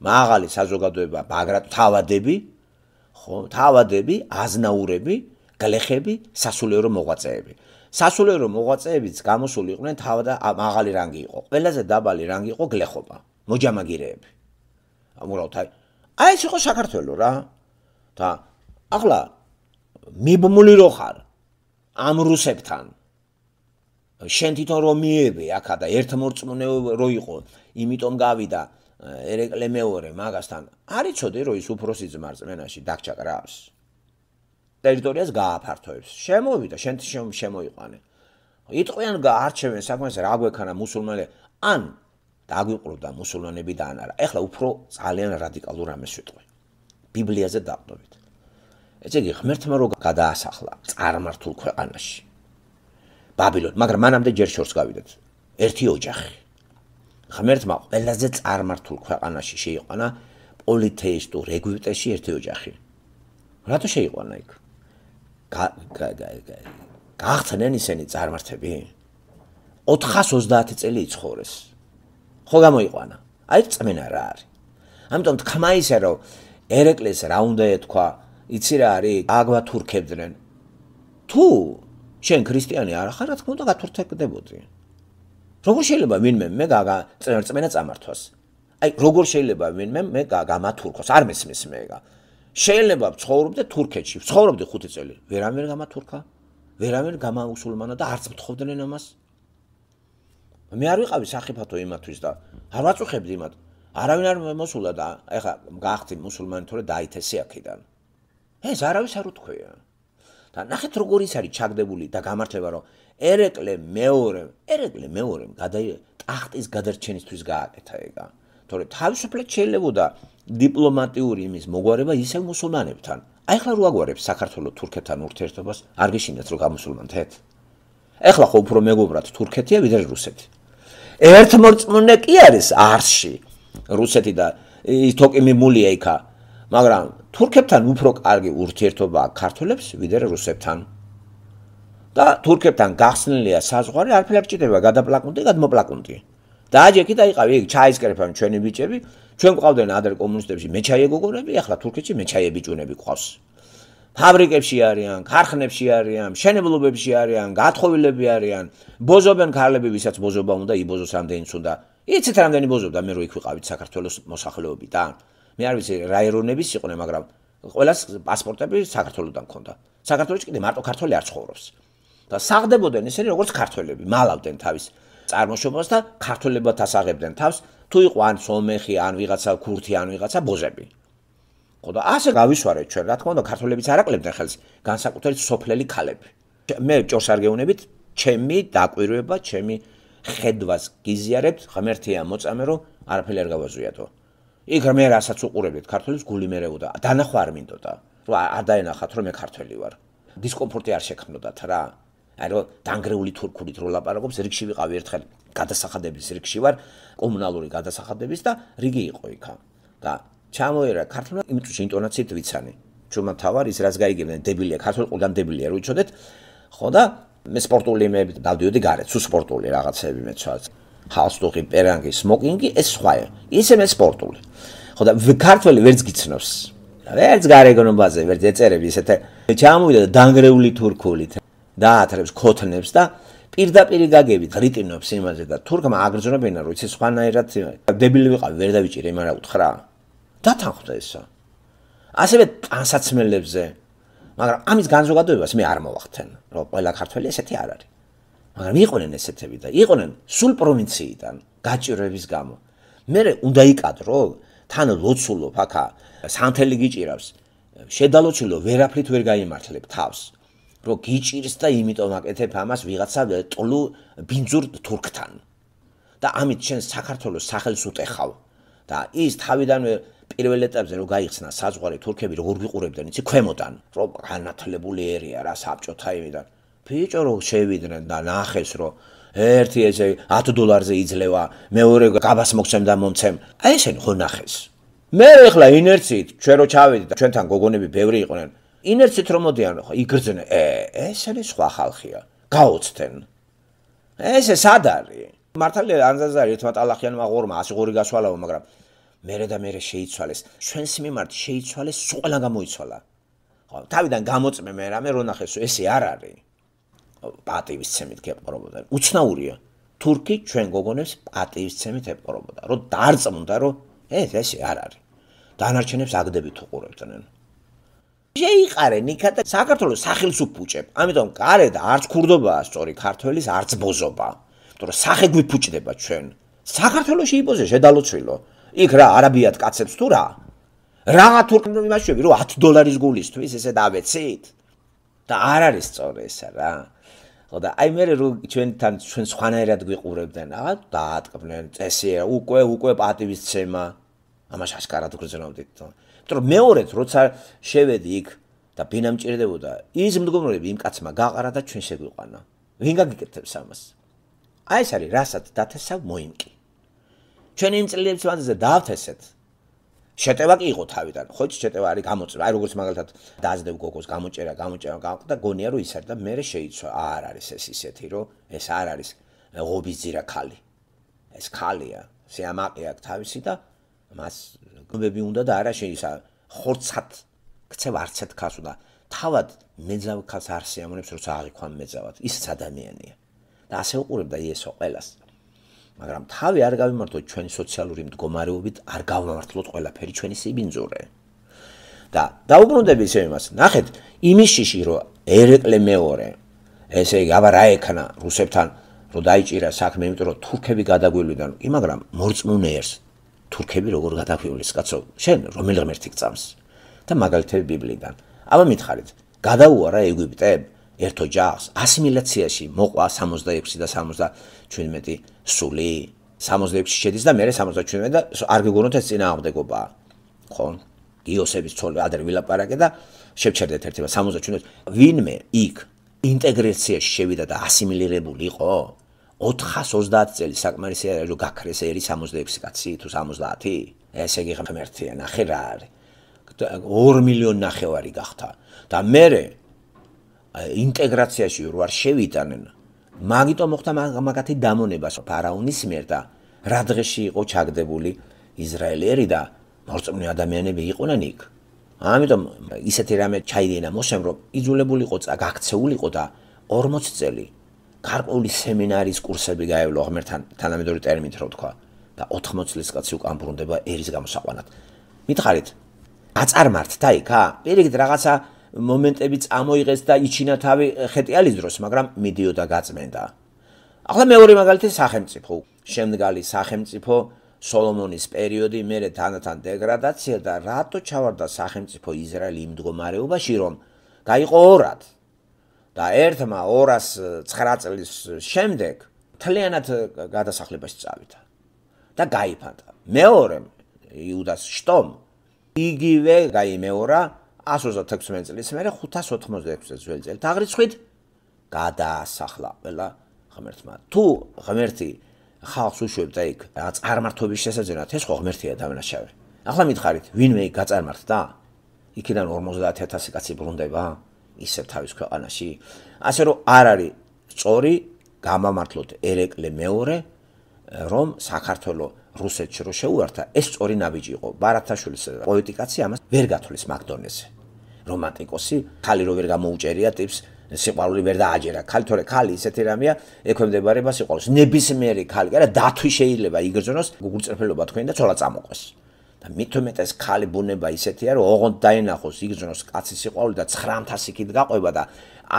მაღალი საზოგადოება ბაგრატ თავადები ხო? თავადები, აზნაურები, გლეხები, სასულიერო მოღვაწეები. სასულიერო მოღვაწეებიც გამოსული იყვნენ თავადა მაღალი რანგი იყო. ყველაზე დაბალი რანგი იყო გლეხობა, მოჯამაგირეები. ამურავთ აი, აი ეს იყო საქართველო რა. და ახლა მიბმული რო ხარ ამ რუსებთან შენ თვითონ რომ მიები აქა და ერთ მორწმუნე რო იყო იმიტომ გავიდა ერეკლე მეორე მაგასთან არიწოდე რომ ის უფროსი ძმარწმენაში დაგჭაკრავს ტერიტორიას გააფართოებს შემოვიდა შენ შემოიყვანე იტყვიან გაარჩევენ საქმეს რა გვექანა მუსულმანები ან დაგვიყრუდა მუსულმანები და ანარა ეხლა უფრო ძალიან რადიკალურ ამას ვიტყვი ბიბლიაზე დაყნობით ესე იგი ღმერთმა რო გადაასახლა წარმართულ ქვეყანაში ბაბილონ მაგრამ მანამდე ჯერ შორს გავიდეთ ერთი ოჯახი ღმერთმა ყველაზე წარმართულ ქვეყანაში შეიყვანა პოლითეისტურ ეგვიპტეში ერთი ოჯახი. რატო შეიყვანა იქ? გაღწნენ ისინი წარმართები? 430 წელი იცხოვრეს. ხო გამოიყვანა? აი წმენა რა არის? ამიტომ თქმა ისე რომ ერეკლეს რა უნდა ეთქვა? იცი რა არის? აგვა თურქებდნენ. თუ შენ ქრისტიანი არ ხარ, რა თქმა უნდა გათურთებდებოდი. როგორ შეიძლება ვინმე მე გაგა წერწმენა წამართოს? აი, როგორ შეიძლება ვინმე მე გამათურქოს? არ მესმის მე ეგა. შეიძლება ვცხოვრობდე თურქეთში, ვცხოვრობდე 5 წელი, ვერამერ გამათურქა, ვერამერ გამაუსულმანო და არც მთხოვდნენ ამას. მე არ ვიყავი საფათო იმათვის და არ ვაწუხებდი იმათ. არავინ არ მომოსულა და ეხა გაახდი მუსულმანი თორე დაითესე აქედან. ეს არავის არ უთქვია. და ნახეთ როგორ ის არის ჩაგდებული და გამართება რომ ერეკლე მეორე ერეკლე მეორემ გადაი ტახტის გადარჩენისთვის გააკეთა ეგა თორე თავისუფლად შეიძლებაოდა დიპლომატიური იმის მოგვარება ისევ მუსულმანებთან აი ახლა რო აგوارებს საქართველოს თურქეთთან ურთიერთობას არ გიშინათ რომ გამუსულმანთეთ ახლა ხო უფრო მეგობრად თურქეთია ვიდრე რუსეთი ერთ მოწმუნე კი არის არში რუსეთი და ის თოკი მიმულია იქა მაგრამ თურქებთან უფრო კარგი ურთიერთობაა ქართველებს ვიდრე რუსებთან და თურქებთან გახსნილია საზღვარი არფილაკჭიდება გადაპლაკუნდი გადმოპლაკუნდი და აჯექი დაიყავი იქ ჩაისკრეფამ ჩვენი ბიჭები ჩვენ ყავდნენ ადრე კომუნისტებში მეჩაიე გოგონები ახლა თურქეთში მეჩაიე ბიჭუნები ყავს ფაბრიკებში არიან ქარხნებში არიან შენებლობებში არიან გათხოვილები არიან ბოზობენ ქალები ვისაც ბოზობა უნდა იბოზოს რამდენიც უნდა იცით რამდენი ბოზობდა მე რო იქ ვიყავით საქართველოს მოსახლეობი და მე არ ვიცი რა ეროვნების იყვნენ მაგრამ ყველა პასპორტები საქართველოსთან ქონდა საქართველოში კიდე მარტო ქართველი არ ცხოვრობს და საღდებოდნენ ისინი როგორც ქართველები, მალავდნენ თავის წარმოშობას და ქართველებად ასაღებდნენ თავს, თუ იყო ან სომეხი, ან ვიღაცა ქურთი, ან ვიღაცა ბოზები. ხო და ასე გავისვარეთ ჩვენ, რა თქმა უნდა, ქართველებიც არაკლებდნენ ხელს განსაკუთრებით სოფლელი ქალები. მე ჭორს არ გეუნებით, ჩემი დაკვირვება, ჩემი ხედვას გიზიარებთ, ღმერთია მოწამე რომ არაფერი არ გავაზვიათო. იქ მე რასაც უყურებდით ქართლის გული მეერეოდა, დანახვა არ მინდოდა. რა არ დაენახათ რომ მე ქართველი ვარ. დისკომფორტი არ შექმნოდათ რა. აი რომ დაנגრეული თურქულით რო ლაპარაკობს, რიგში ვიყავი ერთხელ გადასახადების რიგში ვარ, კომუნალური გადასახადების და რიგი იყო იქა. და ჩამოერა ქართულა, იმიტომ რომ ინტონაციით ვიცანი. ჩვენმა თავარ ის რაც გაიგებდნენ, დებილია, ქართულ ყველგან დებილია რო უჩოდეთ. ხო და მე სპორტული მე დავდიოდი გარეთ, სუ სპორტული რაღაცები მე თვალს. ჰალსტოგი, პერანგი, სმოკინგი, ეს სხვაა. ისე მე სპორტული. ხო და ქართველი ვერც გიცნობს. ვერც გარეგნობაზე ვერც ეწერები ისეთ ჩამოვიდა და დაנגრეული თურქულით. დაათრებს ქოთნებს და პირდაპირ გაგებით რიტინობს იმაზე და თურქმა აგრძნობენ რომ იცი სხვანაირად დებილი ვიყავ ვერ დავიჭირე მარა უთხრა და თანხდა ესა ასევე ტანსაცმელებზე მაგრამ ამის განზოგადებას მე არ მოვახთენ რომ ყველა ქართველი ესეთი არ არის მაგრამ იყვნენ ესეთები და იყვნენ სულ პროვინციიდან გაჭირების გამო მე უნდა იკადრო თან ლოცულობ აკა სანთელი გიჭირავს შედალოცულო ვერაფრით ვერ გამიმართლებ თავს რომ გიჭირს და იმიტომ აკეთებ ამას ვიღაცა ტლუ ბინძურ თურქთან. და ამით შენ საქართველოს სახელს უტეხავ. და ის თავიდანვე პირველ ეტაპზე რომ გაიხსნა საზღვარი თურქები როგორ ვიყურებდნენ იცი ქვემოდან რომ განათლებული ერია რა საბჭოთა იმიდან ბიჭო რომ შევიდნენ და ნახეს რომ ერთი ესე 10 დოლარზე იძლევა მეორე გაბას მოხსენ და მომცემ აი ესენი ხო ნახეს მე ეხლა ინერციით ჩვენ რო ჩავედით ჩვენთან გოგონები ბევრი იყვნენ ინერცით რომ მოდიან ხო იგრძნე ე ეს არის სხვა ხალხია გაოცდნენ ესე სად არის მართალია ანზაზარი თმა ტალახიანმა ღორმა 100 ღორი გასვალაო მაგრამ მერე და მერე შეიცვალეს ჩვენს მიმართ შეიცვალეს სულა გამოიცვალა ხო თავიდან გამოწმე მე რამე რო ნახესო ესე არ არის პატივის ცემით გეპყრობოდა უცნაურია თურქი ჩვენ გოგონებს პატივის ცემით ეპყრობოდა რომ დარწმუნდა რომ ეს ესე არ არის დანარჩენებს აგდებით უყურებდნენ შეიყარე ნიკატა საქართველოს სახელმწიფო უჭებ. ამიტომ გარეთ არც ქურდობაა სწორი ქართველის არც ბოზობა. იმიტომ რომ სახე გვიფუჭდება ჩვენ. საქართველოში იბოზე შედალოცილო. იქ რა არაბიად კაცებს თუ რა? რა თურქმენ იმაშები რომ 10 დოლარის გულისთვის ესე დავეცით? და არ არის სწორი ესა რა. ხო და აი მე რო ჩვენთან ჩვენ სხვანაირად გვიყურებდნენ რა დაატყვნენ წესია უკვე უკვე პატივისცემა. ამას აშკარად გრძნობდით თუ? იმიტომ რომ მეორეც როცა შევედი იქ და ბინა მჭirdებოდა ის მდგომარეობა იმ კაცმა გაყარა და ჩვენ შეგვიყანა ვინ გაგიკეთებს ამას აი ეს არის რასაც დათესავ მოიმკი ჩვენ იმ წლებს მანძილზე დავთესეთ შეტევა კი იყო თავიდან ხო შეტევა არის გამოწერა აი როგორც მაგალითად დაძდებ გოგოს გამოჭერა გამოჭერა გავყდა გონია რომ ის არის და მე რე შეიცვა არ არის ეს ისეთი რომ ეს არ არის ღობიძირა ხალი ეს ხალია სიამაყე აქვს თავისი და მას გუბები უნდა და არა შეიძლება ხორცად ქცევ არცად ქას უნდა თავად მეძავ ქას არ შეამონებს როცა აღიქვამ მეძავად ისც ადამიანია და ასე უყურებდა იესო ყველას მაგრამ თავი არ გამიმართო ჩვენი სოციალური მდგომარეობით არ გამიმართლოთ ყველაფერი ჩვენი სიბინძურე და დაუბრუნდები ისე იმას ნახეთ იმის შიში რომ ერეკლე მეორე ესე იგი აბა რა ექნა რუსებთან რომ დაიჭირა საქმე იმიტომ რომ თურქები გადაგვილვიდნენ კი მაგრამ მორწმუნეებს თურქები როგორ გადაგვივლის კაცო შენ რომელი ღმერთი გწამს და მაგალითები ბიბლიიდან აბა მითხარით გადაუარა ეგვიპტემ ერთო ჯახს ასიმილაციაში მოყვა 66 და 77 სული 66-ში შედის და მე 77 და არ გეგონოთ ეს ძინა აღდეგობა ხო გიოსების ცოლი ადრე ვილაპარაკე და შევჩერდეთ ერთება 77 ვინმე იქ ინტეგრაციაში შევიდა და ასიმილირებული იყო 430 წელი საკმარისი არის რომ გაქრეს ერი 66 კაცი თუ 70 ესე იგი ღმერთია ნახე რა არის 2 მილიონი ნახევარი გახთა და მე ინტეგრაციაში რო არ შევიდანენ მაგიტომ მოხდა მაგათი დამონება ფარაონის მიერ და რა დღეში იყო ჩაგდებული ისრაელიერი და მოწმენი ადამიანები იყვნენ იქ ამიტომ ისეთი რამე ჩაიდინა მოსემ რომ იძულებული იყო წაგაქცეულიყო და 40 წელი გარკვეული სემინარის კურსები გაევლო ღმერთთან თანამედროვე ტერმინით რა ვთქვა და 80 წლის კაცი უკამბრუნდება ერის გამოსაყვანად მითხარით აწარმართ და იქა პირიქით რაღაცა მომენტები წამოიღეს და იჩინა თავი ხეტიალის დროს მაგრამ მიდიოდა გაწმენდა ახლა მეორე მაგალითი სახელმწიფო შემდგალი სახელმწიფო სოლომონის პერიოდი მეરે თანდათან დეგრადაცია და რატო ჩავარდა სახელმწიფო ისრაელი იმ მდგომარეობაში რომ გაიყო ორად და ერთმა 209 წლის შემდეგ თლიანად გადასახლებაში წავიდა და გაიფანტა. მეორე იუდას შტომ იგივე გაიმეორა 136 წლის მერე 586 წელი წელი თაღრიცხვით გადაასახლა ყველა ღმერთმა. თუ ღმერთი ხალხს უშვებდა იქ წარმართობის შესაძენად ეს ხო ღმერთია დამნაშავე. ახლა მითხარით, ვინმე იქ გაწარმართდა? იქიდან 50000 კაცი ბრუნდება? ისე თავის ქვეყანაში. ასე რომ არ არის წორი გამამართლოთ ერეკლე მეორე რომ საქართველოს რუსეთში რო შეუერთა ეს წორი ნაბიჯი იყო. ბარათაშვილის პოეტიკაცი ამას ვერ გათulis მაკდონეზე. რომანტიკოსი ხალი რო ვერ გამოუჭერია ტიპს სიყვარული ვერ დააჯერა. ხალი თორე ხალი ისეთი რამეა, ეკვემდებარება სიყვარულს. ნებისმიერი ხალი, არა დათვი შეიძლება იგრძნოს გუგურწრფელობა თქვენ და ცოლა წამოყვეს. და მithumetes ქალი ბუნება ისეთია რომ ოღონდ დაენახოს იგზნოს კაცის სიყვარული და 9000 იქით გაყვება და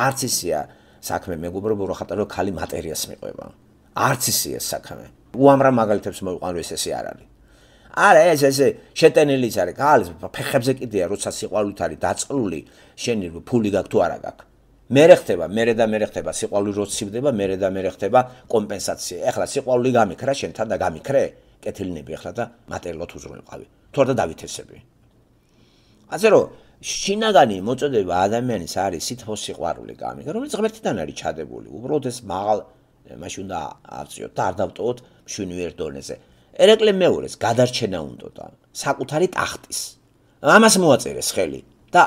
არც ისია საქმე მეგობრებო რა ხატარო ქალი მატერიას მიყვება არც ისია საქმე უამრავ მაგალითებს მოიყვან რომ ესე არ არის არა ეს ეს შეტენილი ის არის ქალის ფეხებზე კიდია როცა სიყვარულით არის დაწყლული შენი ფული გაქვს თუ არა გაქვს მერე ხდება, მერე და მერე ხდება, სიყვალი როცი ხდება, მერე და მერე ხდება კომპენსაცია. ეხლა სიყვალი გამიქრა შენთან და გამიქრე? კეთილნები ახლა და მატერიალოთ უზრუნყავი. თორდა დავითესები. ასე რომ შინაგანი მოწოდება ადამიანის არის სითბო სიყვარული კამი, რომელიც ღმერთთან არის ჩადებული. უბრალოდ ეს მაღალ მაშინ უნდა აწიოთ და არ დავტოვოთ მშვენიერ დონეზე. ერეკლე მეორეს გადარჩენა უნდა და საკუთარი ტახტის. ამას მოაწერეს ხელი და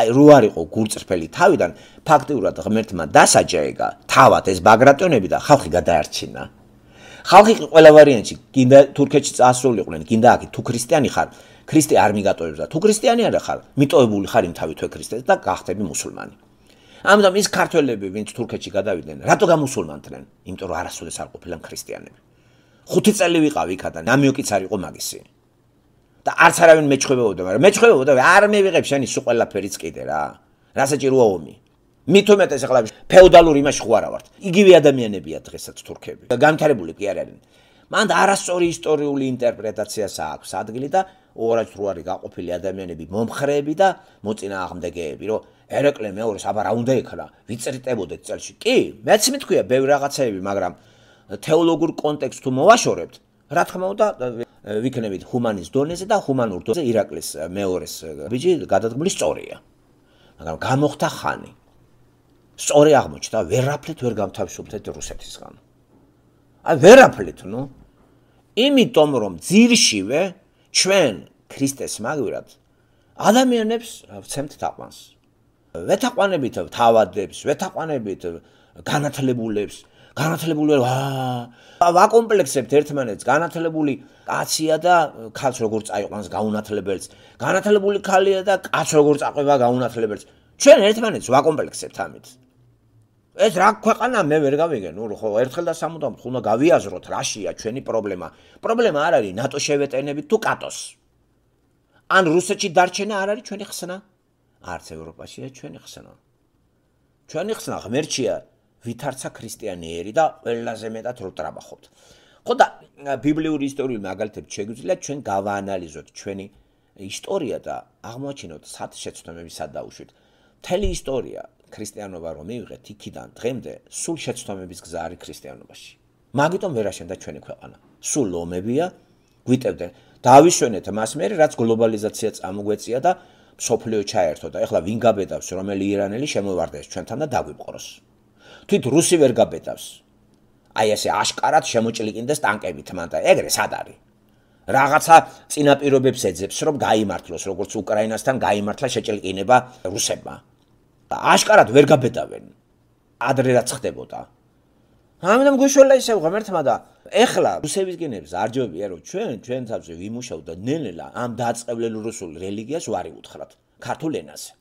აი რო არისო გულწრფელი თავიდან ფაქტიურად ღმერთმა დასაჯა ეგა თავად ეს ბაგრატონები და ხალხი გადაარჩინა. ხალხი კი ყველა ვარიანტში კიდე თურქეთში წასულიყვნენ კიდე აქ თუ ქრისტიანი ხარ ქრისტე არ მიგატოვებს და თუ ქრისტიანი არ ხარ მიტოვებული ხარ იმ თავით ვე ქრისტეს და გახდები მუსულმანი ამიტომ ის ქართველები ვინც თურქეთში გადავიდნენ რატო გამუსულმანთნენ იმიტომ რომ არასოდეს არ ყოფილან ქრისტიანები ხუთი წელი ვიყავ იქადა ნამიოკიც არ იყო მაგისი და არც არავინ მეჩხვებოდა მაგრამ მეჩხვებოდა არ მევიღებ შენ ის ყველაფერიც კიდე რა რა საჭიროა ომი მით უმეტეს ახლა ფეოდალურ იმაში ხო არა ვართ. იგივე ადამიანებია დღესაც თურქები. განვითარებული კი არიან. მან არასწორი ისტორიული ინტერპრეტაციას აქვს ადგილი და ორაც რო არის გაყופილი ადამიანები, მომხრეები და მოწინააღმდეგეები, რომ ერეკლე მეორე საბა რა უნდა ეკრა, ვიწრიტებოდეთ წელში. კი, მეც მეთქვია ბევრი რაღაცეები, მაგრამ თეოლოგიურ კონტექსტს თუ მოვაშორებთ, რა თქმა უნდა, ვიქნებით ჰუმანის დონეზე და ჰუმანურ დონეზე ირაკლის მეორეს ბიჭი გადადგმული სწორია. მაგრამ გამოხდა ხანი, სწორი აღმოჩნდა, ვერაფრით ვერ გამთავისუფლდეთ რუსეთისგან. აი ვერაფრით, ნუ. იმიტომ რომ ძირშივე ჩვენ ქრისტეს მაგვრად ადამიანებს ვცემთ თაყვანს. ვეთაყვანებით თავადებს, ვეთაყვანებით განათლებულებს, განათლებულებს აა ვაკომპლექსებთ ერთმანეთს, განათლებული კაცია და კაც როგორ წაიყვანს გაუნათლებელს, განათლებული ქალია და კაც როგორ წაყვება გაუნათლებელს. ჩვენ ერთმანეთს ვაკომპლექსებთ ამით. ეს რა ქვეყანა მე ვერ გავიგე ნუ ხო ერთხელ და სამუდამოდ ხუნა გავიაზროთ რუსია ჩვენი პრობლემა პრობლემა არ არის ნატო შევეტენები თუ კატოს ან რუსეთში დარჩენა არ არის ჩვენი ხსნა არც ევროპაშია ჩვენი ხსნა ჩვენი ხსნა ღმერთია ვითარცა ქრისტიანიერი და ყველაზე მეტად რო ტრაბახობთ ხო და ბიბლიური ისტორიული მაგალითები შეგვიძლია ჩვენ გავაანალიზოთ ჩვენი ისტორია და აღმოაჩინოთ სად შეცდომები სადაუშვით მთელი ისტორია ქრისტიანობა რომ მივიღეთ იქიდან დღემდე სულ შეცდომების გზა არის ქრისტიანობაში მაგიტომ ვერ აღშენდა ჩვენი ქვეყანა სულ ლომებია გვიტევდნენ დავისვენეთ მას მე რაც გლობალიზაცია წამოგვეწია და სოფლიო ჩაერთო და ეხლა ვინ გაბედავს რომელი ირანელი შემოვარდეს ჩვენთან და დაგვიპყროს თვით რუსი ვერ გაბედავს აი ესე აშკარად შემოჭლიკინდეს ტანკებით მან და ეგრე სად არის რაღაცა წინაპირობებს ეძებს რომ გაიმართლოს როგორც უკრაინასთან გაიმართლა შეჭლიკინება რუსებმა და აშკარად ვერ გაბედავენ. ადრე რაც ხდებოდა. ამიტომ გუშველა ისევ ღმერთმა და ეხლა რუსების გენებს არჯობია რომ ჩვენ ჩვენ თავზე ვიმუშავ და ნელ-ნელა ამ დაწყებლელ რუსულ რელიგიას ვარი უთხრათ ქართულ ენაზე.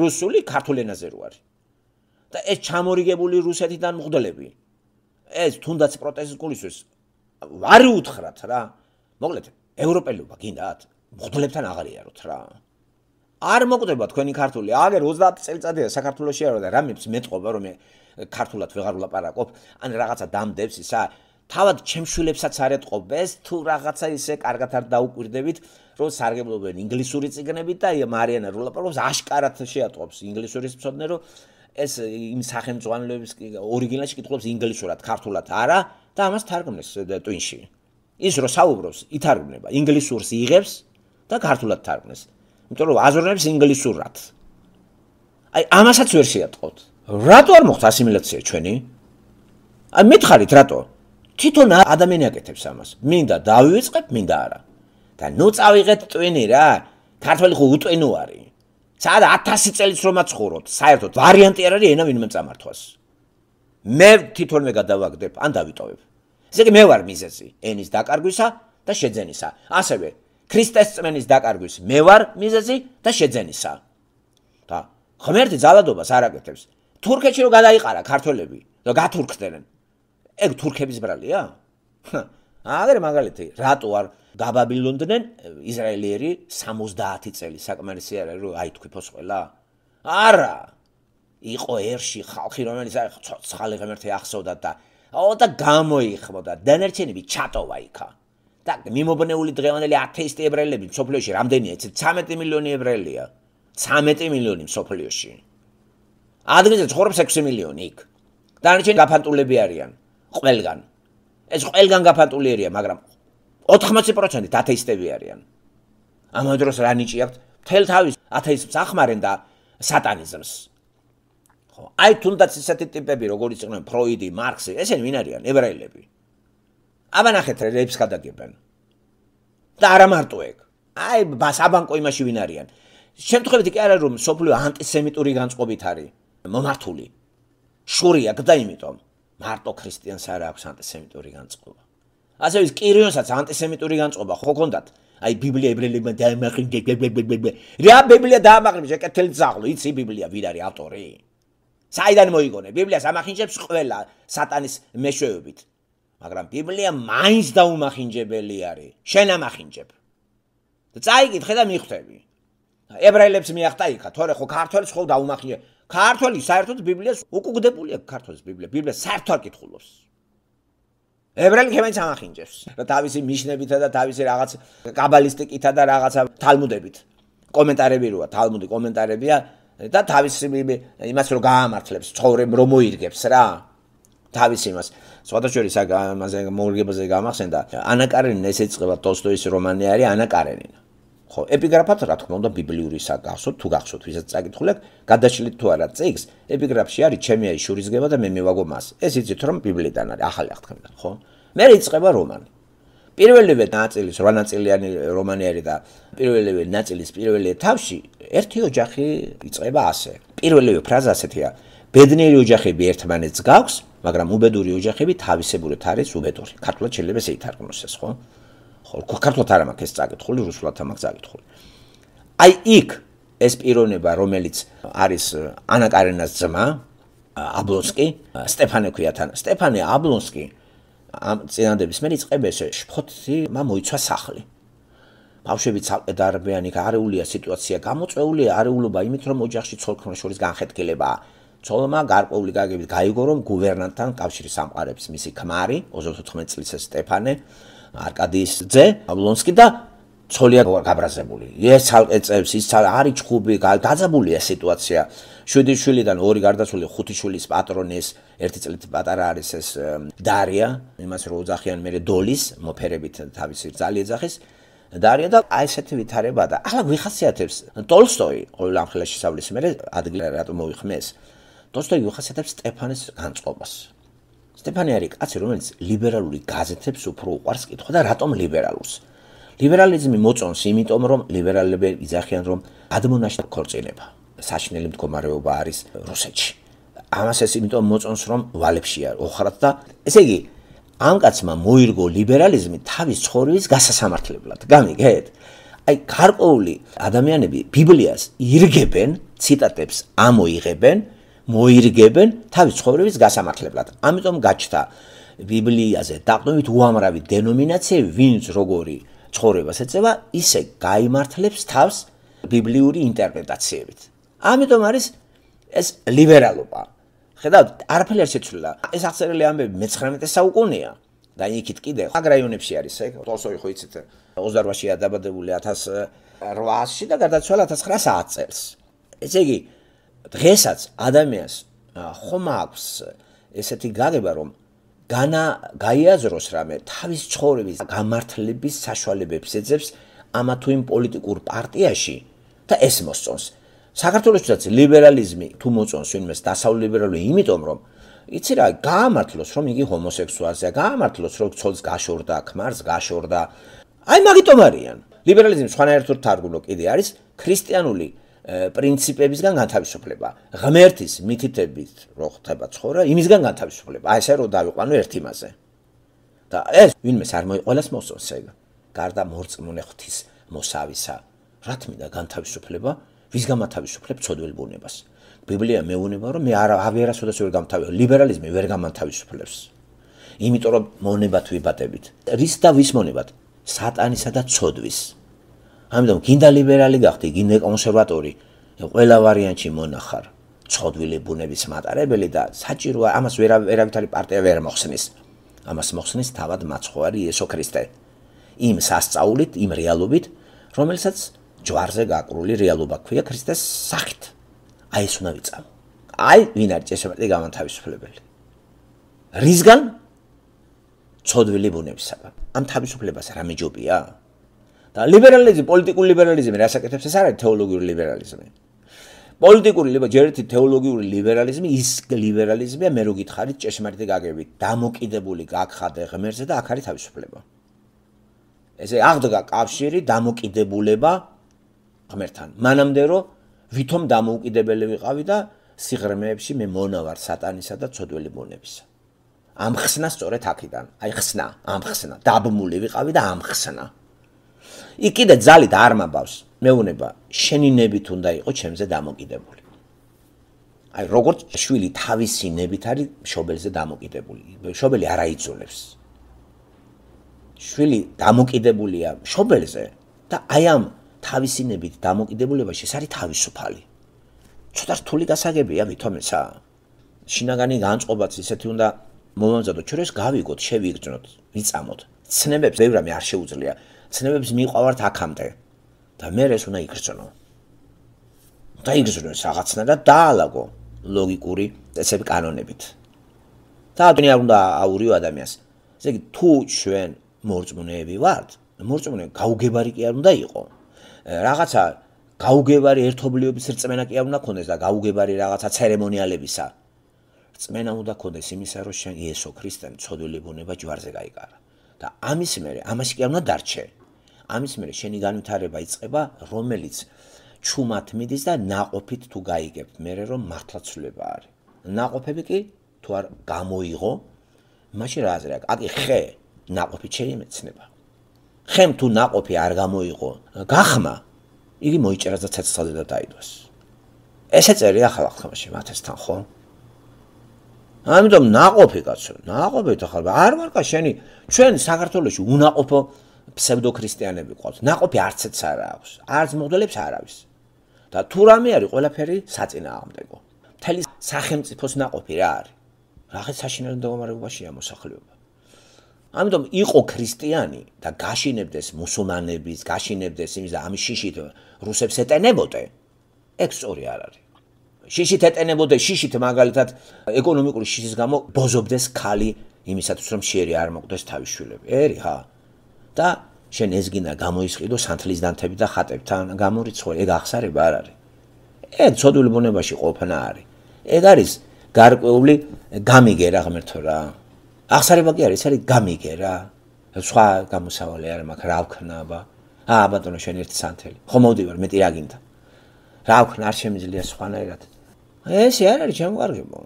რუსული ქართულ ენაზე რო არის. და ეს ჩამორიგებული რუსეთიდან მღვდლები. ეს თუნდაც პროტესტკულისთვის ვარი უთხრათ რა. მოკლედ ევროპელობა გინდათ მღვდლებთან აღარიაროთ რა. არ მოკვდება თქვენი ქართული. აგერ 30 წელიწადია საქართველოსში არ ვარ და რამეს მეტყობა რომ მე ქართულად ვეღარ ვლაპარაკობ, ან რაღაცა დამდებს ისა, თავად ჩემშვილებსაც არ ეტყობეს თუ რაღაცა ისე კარგად არ დაუკვირდებით, რომ სარგებლობენ ინგლისური ციგნებით და მარიანა ვლაპარაკობს აშკარად შეატყობს ინგლისურის მსოდნე რომ ეს იმ სახელმწიფოანლებს ორიგინალში კითხულობს ინგლისურად, ქართულად არა და ამას თარგმნის ტვინში. ის რო საუბრობს, ითარგმნება, ინგლისურს იღებს და ქართულად თარგმნის. იმიტომ რომ აზროვნებს ინგლისურად. აი ამასაც ვერ შეატყოთ. რატო არ მოხდა ასიმილაცია ჩვენი? აი მითხარით რატო? თვითონ ადამიანი აკეთებს ამას. მინდა დავივიწყებ, მინდა არა. და ნუ წავიღეთ ტვინი რა. ქართველი ხო უტვინო არის. სად 1000 წელიც რომ აცხოვროთ, საერთოდ ვარიანტი არ არის ენა ვინმე წამართვას. მე თვითონვე გადავაგდებ, ან დავიტოვებ. ესე იგი მე ვარ მიზეზი ენის დაკარგვისა და შეძენისა. ასევე ქრისტეს წმენის დაკარგვის მე ვარ მიზეზი და შეძენისა. და ღმერთი ძალადობას არ აკეთებს. თურქეთში რომ გადაიყარა ქართველები და გათურქდნენ. ეგ თურქების ბრალია? აგერ მაგალითი, რატო არ გაბაბილონდნენ ისრაელიერი 70 წელი საკმარისი არა რომ აი თქვიფოს ყველა? არა. იყო ერში ხალხი რომელიც აი ცხალი ღმერთი ახსოვდა და ო და გამოიხმოდა. დანერჩენები ჩატოვა იქა. და მიმობნეული დღევანდელი ათეისტი ებრაელები სოფლიოში რამდენია? 13 მილიონი ებრაელია. 13 მილიონი სოფლიოში. ადგილზე ცხოვრობს 6 მილიონი იქ. და არჩენ გაფანტულები არიან ყველგან. ეს ყველგან გაფანტული არია, მაგრამ 80%-ით ათეისტები არიან. ამ დროს რა ნიჭიაქვს? თელ თავის ათეისტს ახმარენ და სატანიზმს. ხო, აი თუნდაც ისეთი ტიპები, როგორიც იყვნენ ფროიდი, მარქსი, ესენი ვინ არიან? ებრაელები. აბა ნახეთ რა ეფს გადაგებენ. და არა მარტო ეგ. აი საბანკო იმაში ვინ არიან. შემთხვევითი კი არა რომ სოფლიო ანტისემიტური განწყობით არის მომართული. შურია გდა იმიტომ. მარტო ქრისტიანს არ აქვს ანტისემიტური განწყობა. ასე ის კირიონსაც ანტისემიტური განწყობა ხო ქონდათ? აი ბიბლია ებრელებმა დაამაღლინდა. რა ბიბლია დაამაღლინდა? ეკეთელი ზაღლო, იცი ბიბლია ვინ არის ავტორი? საიდან მოიგონე? ბიბლია სამახინჯებს ყველა სატანის მეშვეობით. მაგრამ ბიბლია მაინც დაუმახინჯებელი არის შენ ამახინჯებ და წაიკითხე და მიხვდები ებრაელებს მიახტა იქა თორე ხო ქართველს ხო დაუმახინჯე ქართველი საერთოდ ბიბლიას უკუგდებული აქვს ქართველს ბიბლია ბიბლია საერთოდ არ კითხულობს ებრაელი ხემენ ამახინჯებს და თავისი მიშნებითა და თავისი რაღაც კაბალისტიკითა და რაღაცა თალმუდებით კომენტარები როა თალმუდი კომენტარებია და თავისი იმას რომ გაამართლებს ცხოვრებ რომ მოირგებს რა თავის იმას სხვადასხვაგვარი ამაზე მოურგებაზე გამახსენდა ანა კარენინა ეს ეწყება ტოლსტოის რომანი არის ანა კარენინა ხო ეპიგრაფად რა თქმა უნდა ბიბლიური საგასო თუ გახსოვთ ვისაც წაკითხულა გადაშლით თუ არა წიგს ეპიგრაფში არის ჩემი აი შურისგება და მე მივაგო მას ეს იცით რომ ბიბლიდან არის ახალი აღთქმა ხო მე ეწყება რომანი პირველივე ნაწილის რვა ნაწილიანი რომანი არის და პირველივე ნაწილის პირველი თავში ერთი ოჯახი იწყება ასე პირველივე ფრაზა ასეთია ბედნიერი ოჯახები ერთმანეთს გაქვს მაგრამ უბედური ოჯახები თავისებურად არის უბედური. ქართულად შეიძლება ისე ითარგმნოს ეს, ხო? ხო, ქართულად არ მაქვს ეს წაკითხული, რუსულად თამაქ წაკითხული. აი იქ ეს პიროვნება, რომელიც არის э, ანა კარენას ძმა, აბლონსკი, სტეფანე ქვიათან. სტეფანე აბლონსკი ამ წინანდების მერე წებეს შფოთი, მა მოიცვა სახლი. ბავშვები ცალკე დაარბიან იქ, არეულია სიტუაცია, გამოწეულია არეულობა, იმით რომ ოჯახში ცოლქმრო შორის განხეთქილებაა. ცოლმა გარკვეული გაგებით გაიგო რომ გუბერნანტთან კავშირი სამყარებს მისი ქმარი 34 წლის სტეფანე არკადის ძე აბლონსკი და ცოლია გაბრაზებული. ეს ხალეწევს, ის არის ჩხუბი, გაძაბულია სიტუაცია. 7 შვილიდან ორი გარდაცვლილი, 5 შვილის პატრონის, ერთი წლით პატარა არის ეს დარია, იმას რო ოჯახიან მე დოლის მოფერებით თავისი ძალიან ძახის დარია და აი ესეთი ვითარება და ახლა გვიხასიათებს ტოლსტოი ყოველ ამ ხელში სასავლის მე ადგილ რატომ მოიხმეს დოსტოევი უხასიათებს სტეფანეს განწყობას. სტეფანე არის კაცი, რომელიც ლიბერალური გაზეთებს უფრო უყარს კითხვა და რატომ ლიბერალურს? ლიბერალიზმი მოწონს იმიტომ, რომ ლიბერალები იძახიან, რომ ადმონაშთა ქორწინება საშინელი მდგომარეობა არის რუსეთში. ამას ეს იმიტომ მოწონს, რომ ვალებში არ ოხრად და ესე იგი ამ კაცმა მოირგო ლიბერალიზმი თავის ცხოვრების გასასამართლებლად. გამიგეთ? აი, გარკვეული ადამიანები ბიბლიას ირგებენ, ციტატებს ამოიღებენ მოირგებენ თავის ცხოვრების გასამართლებლად. ამიტომ გაჩნდა ბიბლიაზე დაყნობით უამრავი დენომინაცია, ვინც როგორი ცხოვრებას ეწევა, ისე გამართლებს თავს ბიბლიური ინტერპრეტაციებით. ამიტომ არის ეს ლიბერალობა. ხედავთ, არაფერი არ შეცვლილა. ეს აღწერილი ამბები მე-19 საუკუნეა. და იქით კიდე ხა რაიონებში არის ეგ. თოსო იყო იცით 28-შია დაბადებული 1800 და გარდაცვალა 1900 წელს. ესე იგი დღესაც ადამიანს ხომ აქვს ესეთი გარება რომ განა გაიაზროს რამე თავის ცხოვრების გამართლების საშუალებებს ეძებს ამა თუ იმ პოლიტიკურ პარტიაში და ეს მოსწონს საქართველოსაც ლიბერალიზმი თუ მოწონს ვინმეს დასავლური ლიბერალი იმიტომ რომ იცი რა გაამართლოს რომ იგი ჰომოსექსუალია გაამართლოს რომ ცოლს გაშორდა ქმარს გაშორდა აი მაგიტომ არიან ლიბერალიზმი სხვანაირად თარგმნო კიდე არის ქრისტიანული პრინციპებისგან განთავისუფლება, ღმერთის მითითებით რომ ხდება ცხოვრება, იმისგან განთავისუფლება. აი ესე რომ დავიყვანო ერთ იმაზე. და ეს ვინმეს არ მოიყოლას მოსწონს ეგ. გარდა მორწმუნე ღვთის მოსავისა, რა თმინა განთავისუფლება, ვის გამათავისუფლებ ცოდვილ ბუნებას? ბიბლია მეუბნება რომ მე არ ავიერასოდეს ვერ გამთავისუფლებ. ლიბერალიზმი ვერ გამთავისუფლებს. იმიტომ რომ მონებათ ვიბადებით. რის და ვის მონებათ? სატანისა და ცოდვის. ამიტომ გინდა ლიბერალი გახდე, გინდა კონსერვატორი, ყველა ვარიანტში მონახარ. ცხოვრილი ბუნების მატარებელი და საჭიროა ამას ვერა ვერავითარი პარტია ვერ მოხსნის. ამას მოხსნის თავად მაცხოვარი იესო ქრისტე. იმ სასწაულით, იმ რეალობით, რომელსაც ჯვარზე გაკრული რეალობა ქვია ქრისტეს სახით. აი ეს უნდა ვიცამ. აი ვინ არის წესებრივი გამანთავისუფლებელი? რისგან? ცხოვრილი ბუნების საბა. ამ თავისუფლებას რა მეჯობია? და ლიბერალიზმი, პოლიტიკური ლიბერალიზმი რა საკეთებს ეს არის თეოლოგიური ლიბერალიზმი. პოლიტიკური ლიბერალიზმი, ჯერეთი თეოლოგიური ლიბერალიზმი, ის ლიბერალიზმია, მე რო გითხარი, ჭეშმარიტი გაგები, დამოკიდებული გაგხადე ღმერთზე და აქ არის თავისუფლება. ესე აღდგა კავშირი, დამოკიდებულება ღმერთთან. მანამდე რო ვითომ დამოუკიდებელი ვიყავი და სიღრმეებში მე მონავარ სატანისა და ცოდველი მონებისა. ამხსნა სწორედ აქედან. აი ხსნა, ამხსნა, დაბმული ვიყავი და ამხსნა. იქ კიდე ძალით არ მაბავს მეუნება შენი ნებით უნდა იყოს ჩემზე დამოკიდებული აი როგორც შვილი თავისი ნებით არის შობელზე დამოკიდებული შობელი არ აიძულებს შვილი დამოკიდებულია შობელზე და აი ამ თავისი ნებით დამოკიდებულებაში ეს არის თავისუფალი ცოტა რთული გასაგებია ვითომცა შინაგანი განწყობაც ისეთი უნდა მომამზადოთ, ჩვენ ეს გავიგოთ, შევიგრძნოთ, ვიწამოთ. ცნებებს ბევრი რამე არ შეუძლია. ცნებებს მიყვართ აქამდე და მე ეს უნდა იგრძნო. და იგრძნო რაღაცნაირად დაალაგო ლოგიკური წესები კანონებით. და ადვნი არ უნდა აურიო ადამიანს. ესე იგი თუ ჩვენ მორწმუნეები ვართ, მორწმუნე გაუგებარი კი არ უნდა იყო. რაღაცა გაუგებარი ერთობლიობის რწმენა კი არ უნდა ქონდეს და გაუგებარი რაღაცა ცერემონიალებისა. რწმენა უნდა ქონდეს იმისა, რომ შენ იესო ქრისტემ ცოდვილი ბუნება ჯვარზე გაიკარა. და ამის მერე ამას კი არ უნდა დარჩეს. ამის მერე შენი განვითარება იწყება, რომელიც ჩუმად მიდის და ناقოფით თუ გაიგებ, მერე რომ მართლაცულება არის. ناقოფები კი თუ არ გამოიღო, მაშინ რა აზრი აქვს? აკი ხე, ناقოფი შეიძლება იმეცნება. ხემ თუ ناقოფი არ გამოიღო, გახმა იგი მოიჭერა და ცეცხლად და დაიდოს. ესე წერია ახალ ხმაში მათესთან, ხო? ამიტომ ناقოფი კაცო, ناقოფი თხარ, არ მარკა შენი, ჩვენ საქართველოში უნაყოფო псевдокристиანები ყავთ. ناقოფი არც ეც არ აქვს. არც მოდელებს არავის. და თუ რამე არის ყველაფერი საწინააღმდეგო. მთელი სახელმწიფოს ناقოფი რა არის? რაღაც საშინაო დაგომარებაშია მოსახლეობა. ამიტომ იყო ქრისტიანი და გაშინებდეს მუსულმანების, გაშინებდეს იმის და ამის შიშით რუსებს ეტენებოდე. ეგ სწორი არ არის. შიშით ეტენებოდე, შიშით მაგალითად ეკონომიკური შიშის გამო ბოზობდეს ხალი იმისათვის რომ შეერი არ მოკვდეს თავის შვილები. ერი ხა? და შენ ესგინა გამოისყიდო სანთლის დანთები და ხატებთან გამორიცხო ეგ აღსარება არ არის ე ცოდული ბუნებაში ყოფნა არის ეგ არის გარკვეული გამიგერა ღმერთო რა აღსარება კი არის ეს არის გამიგერა სხვა გამოსავალი არ მაქვს რა ვქნაბა აა ბატონო შენ ერთი სანთელი ხო მოვდივარ მეტი რა გინდა რა ვქნა არ შემიძლია სხვანაირად ესე არ არის ჩამოყარგებო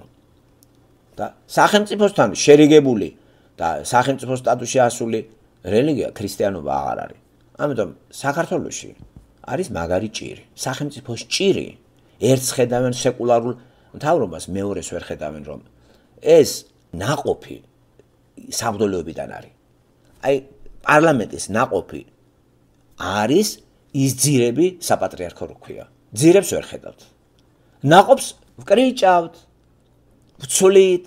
და სახელმწიფოსთან შერიგებული და სახელმწიფო სტატუსში ასული რელიგია ქრისტიანობა აღარ არის. ამიტომ საქართველოსში არის მაგარი ჭირი, სახელმწიფოს ჭირი. ერთს ხედავენ სეკულარულ მთავრობას, მეორეს ვერ ხედავენ რომ ეს ناقოფი სამდოლეობიდან არის. აი პარლამენტის ناقოფი არის ის ძირები საპატრიარქო როქვია. ძირებს ვერ ხედავთ. ناقობს ვკრიჭავთ. ვწულით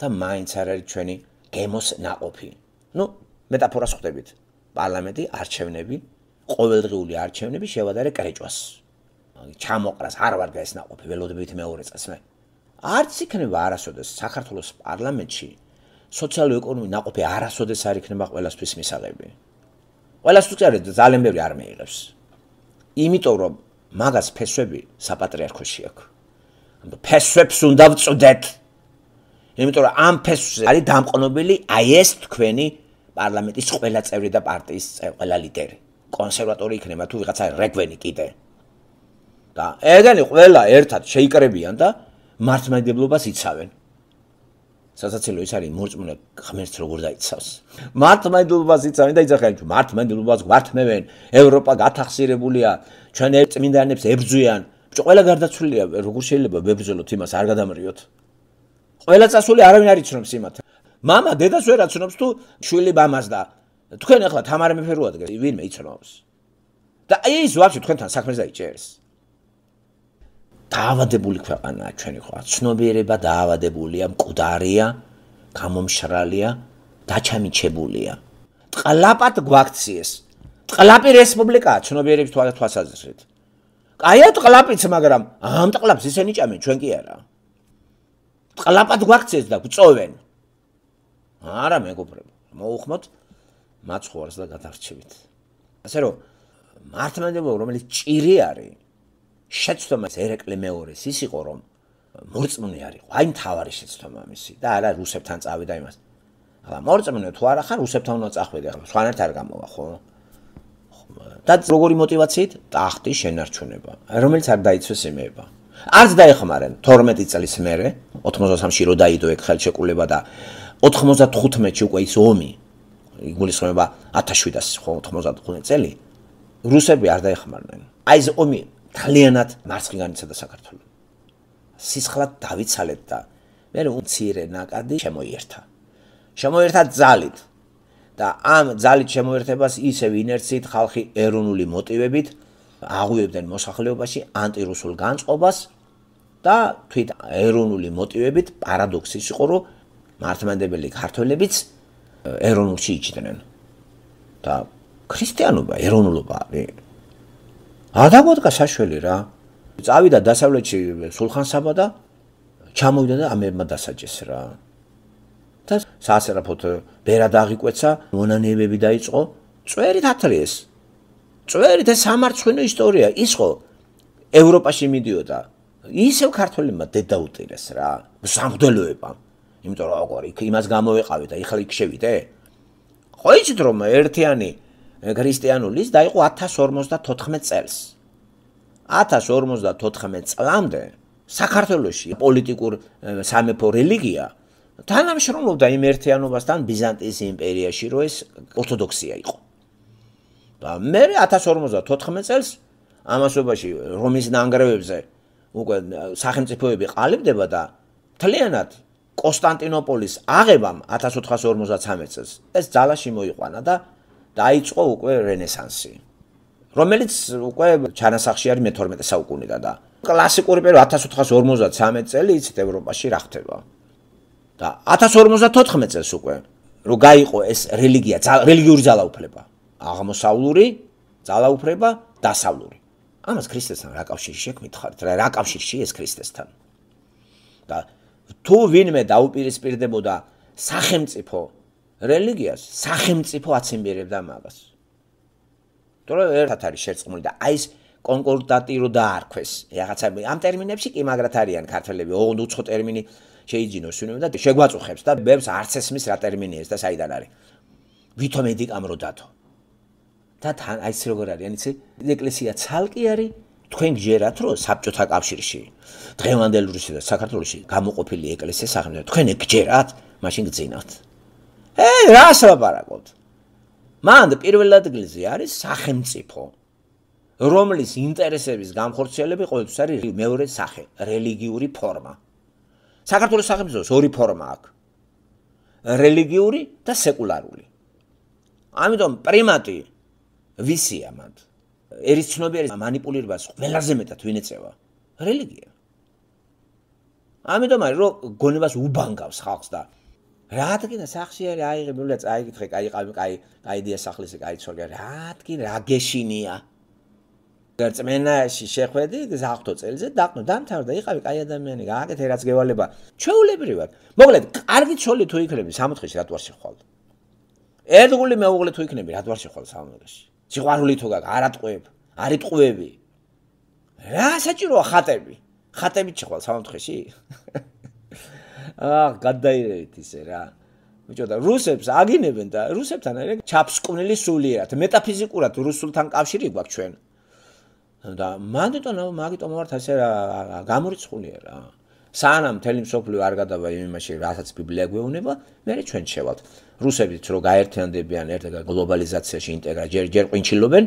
და მაინც არ არის ჩვენი გემოს ناقოფი. ну მეტაფორას ხვდებით. პარლამენტი, არჩევნები, ყოველდღიური არჩევნები შევადარე კრეჭვას. ჩამოყრას არ ვარ გასნაყოფი ველოდებით მეორე წელს მე. არც იქნება არასოდეს საქართველოს პარლამენტში სოციალურ-ეკონომიკური ნაკოფი არასოდეს არ იქნება ყოველასთვის მისაღები. ყოველასთვის წერეთ ძალიან ბევრი არ მეიღებს. იმიტომ რომ მაგას ფესვები საპატრიარქოში აქვს. ანუ ფესვებს უნდა წვდეთ. იმიტომ რომ ამ ფესვებს არის დამყნობილი აი ეს თქვენი პარლამენტის ყველა წევრი და პარტიის ყველა ლიდერი. კონსერვატორი იქნება თუ ვიღაცა რეგვენი კიდე. და ეგენი ყველა ერთად შეიკრებიან და მართმადებლობას იცავენ. სასაცილო ის არის მოწმუნე ღმერთს როგორ დაიცავს. მართმადებლობას იცავენ და იცახენ თუ მართმადებლობას გვართმევენ. ევროპა გათახსირებულია, ჩვენ წმინდანებს ებრძვიან. ყველა გარდაცვლილია, როგორ შეიძლება ვებრძოლოთ იმას არ გადამრიოთ? ყველა წასული არავინ არ იცნობს იმათ, мама დედას ვერ აცნობს თუ შვილი მამას და თქვენ ახლა თამარი მეფე როა დგეს ვინმე იცნობს და აი ეს ვაფშე თქვენთან საქმეს დაიჭერს დაავადებული ქვეყანაა ჩვენი ხო აცნობიერება დაავადებულია მკვდარია გამომშრალია დაჩამიჩებულია ტყლაპად გვაქციეს ტყლაპი რესპუბლიკაა ჩნობიერებს თვალს თვალსაზრით აია ტყლაპიც მაგრამ ამ ტყლაპს ისენი ჭამენ ჩვენ კი არა ტყლაპად გვაქციეს და გწოვენ არა მეგობრებო მოუხმოთ მაცხოვარს და გადარჩებით ასე რომ მართლმადებლობა რომელიც ჭირი არის შეცდომას ერეკლე მეორეს ის იყო რომ მორწმუნე არის აი მთავარი შეცდომა მისი და არა რუსებთან წავიდა იმას ახლა მორწმუნე თუ არ ახარ რუსებთან უნდა წახვიდე ახლა სხვანაირად არ გამოვა ხო და როგორი мотиваციით? ტახტის შენარჩუნება, რომელიც არ დაიცვეს იმეება. არც დაეხმარენ 12 წლის მერე 83-ში რო დაიდო ეგ ხელშეკრულება და 95-ში უკვე ის ომი იგულისხმება 1795 წელი რუსები არ დაეხმარნენ აი ეს ომი თლიანად მარცხიგანიცა და საქართველოს სისხლად დავიცალეთ და მე რო უცირე ნაკადი შემოიერთა შემოიერთა ძალით და ამ ძალით შემოერთებას ისევ ინერციით ხალხი ეროვნული მოტივებით აღუებდნენ მოსახლეობაში ანტირუსულ განწყობას და თვით ეროვნული მოტივებით პარადოქსის იყო რომ მართლმადებელი ქართველებიც ეროვნულში იჭდნენ და ქრისტიანობა ეროვნულობა არის ადამიანთა საშველი რა წავიდა დასავლეთში სულხან-საბა და ჩამოვიდა და ამერმა დასაჯეს რა და სასერაფოთ ბერად აღიკვეცა მონანიებები დაიწყო წვერით ათლიეს წვერით ეს სამარცხვინო ისტორია ის ხო ევროპაში მიდიოდა ისევ ქართველებმა დედა უტირეს რა სამღდელოება იმიტომ რომ აყარი იმას გამოვეყავით და ეხლა იქ შევიდე ხო იცით რომ ერთიანი ქრისტიანულის დაიყო 1054 წელს 1054 წლამდე საქართველოსი პოლიტიკურ სამეფო რელიგია თანამშრომლობდა იმ ერთიანობასთან ბიზანტიის იმპერიაში რომ ეს ორთოდოქსია იყო მე 1054 წელს ამასობაში რომის ნანგრევებზე უკვე სახელმწიფოები ყალიბდება და თლიანად კონსტანტინოპოლის აღებამ 1453 წელს ეს ძალაში მოიყვანა და დაიწყო უკვე რენესანსი რომელიც უკვე ჩანასახში არის მე-12 საუკუნიდან და კლასიკური პერიოდი 1453 წელი იცით ევროპაში რა ხდება და 1054 წელს უკვე რომ გაიყო ეს რელიგია რელიგიური ძალაუფლება აღმოსავლური ძალაუფლება დასავლური. ამას ქრისტესთან რა კავშირი შეკმითხართ? რა რა კავშირი ეს ქრისტესთან? და თუ ვინმე დაუპირისპირდებოდა სახელმწიფო რელიგიას, სახელმწიფო აცემბერებდა მაგას. თორე ერთად არის შერწყმული და აი ეს კონკორდატირო დაარქვეს. რაღაცა ამ ტერმინებში კი მაგრათ არიან ქართველები, ოღონდ უცხო ტერმინი შეიძინოს ვინმე და შეგვაწუხებს და ბევრს არც ესმის რა ტერმინია ეს და საიდან არის. ვითომედიკამ როდათო და თან აი ეს როგორ არის, იცი? ეკლესია ცალკე არის თქვენ გჯერათ რომ საბჭოთა კავშირში დღევანდელ რუსეთსა და საქართველოში გამოყოფილი ეკლესია სახელმწიფო თქვენ გჯერათ მაშინ გძინავთ ჰე რას ლაპარაკობთ მან პირველ ადგილზე არის სახელმწიფო რომლის ინტერესების განხორციელება ყოველთვის არის მეორე სახე რელიგიური ფორმა საქართველოს სახელმწიფოს ორი ფორმა აქვს რელიგიური და სეკულარული ამიტომ პრიმატი ვისი ამათ? ერის ცნობიერი მანიპულირებას ყველაზე მეტად ვინ ეწევა? რელიგია. ამიტომ არის რომ გონებას უბანგავს ხალხს და რადგან სახლში არის აიღებული წაიგითხე, კაი ყავი, კაი, კაი დია სახლისე, კაი ცოლია, რადგან რაგეშინია. გერწმენაში შეხვედი, გზახთო წელზე დაყნო, დამთავრდა, იყავი კაი ადამიანი, გააკეთე რაც გევალება. ჩეულებრივად, მოკლედ, კარგი ცოლი თუ იქნები სამოთხეში, რატო არ შეხვალ? ერთგული მეუღლე თუ იქნები, რატო არ შეხვალ სამოთხეში? სიყვარული თუ გაკ არატყუებ არიტყუები რა საჭიროა ხატები ხატებით შეხვალ სამთხეში აა გადაირევით ისე რა ბიჭო და რუსებს აგინებენ და რუსებთან არის ჩაფსკუნელი სულიერად მეტაფიზიკურად რუსულთან კავშირი გვაქვს ჩვენ და მანდიტონ ამ მაგიტომ ვართ ასე რა გამორიცხულია რა სანამ თელი მსოფლიო არ გადაბა იმ იმაში რასაც ბიბლია გვეუბნება მე ჩვენ შევალთ რუსებიც რო გაერთიანდებიან ერთგან გლობალიზაციაში ინტეგრა ჯერ ჯერ ყინჩილობენ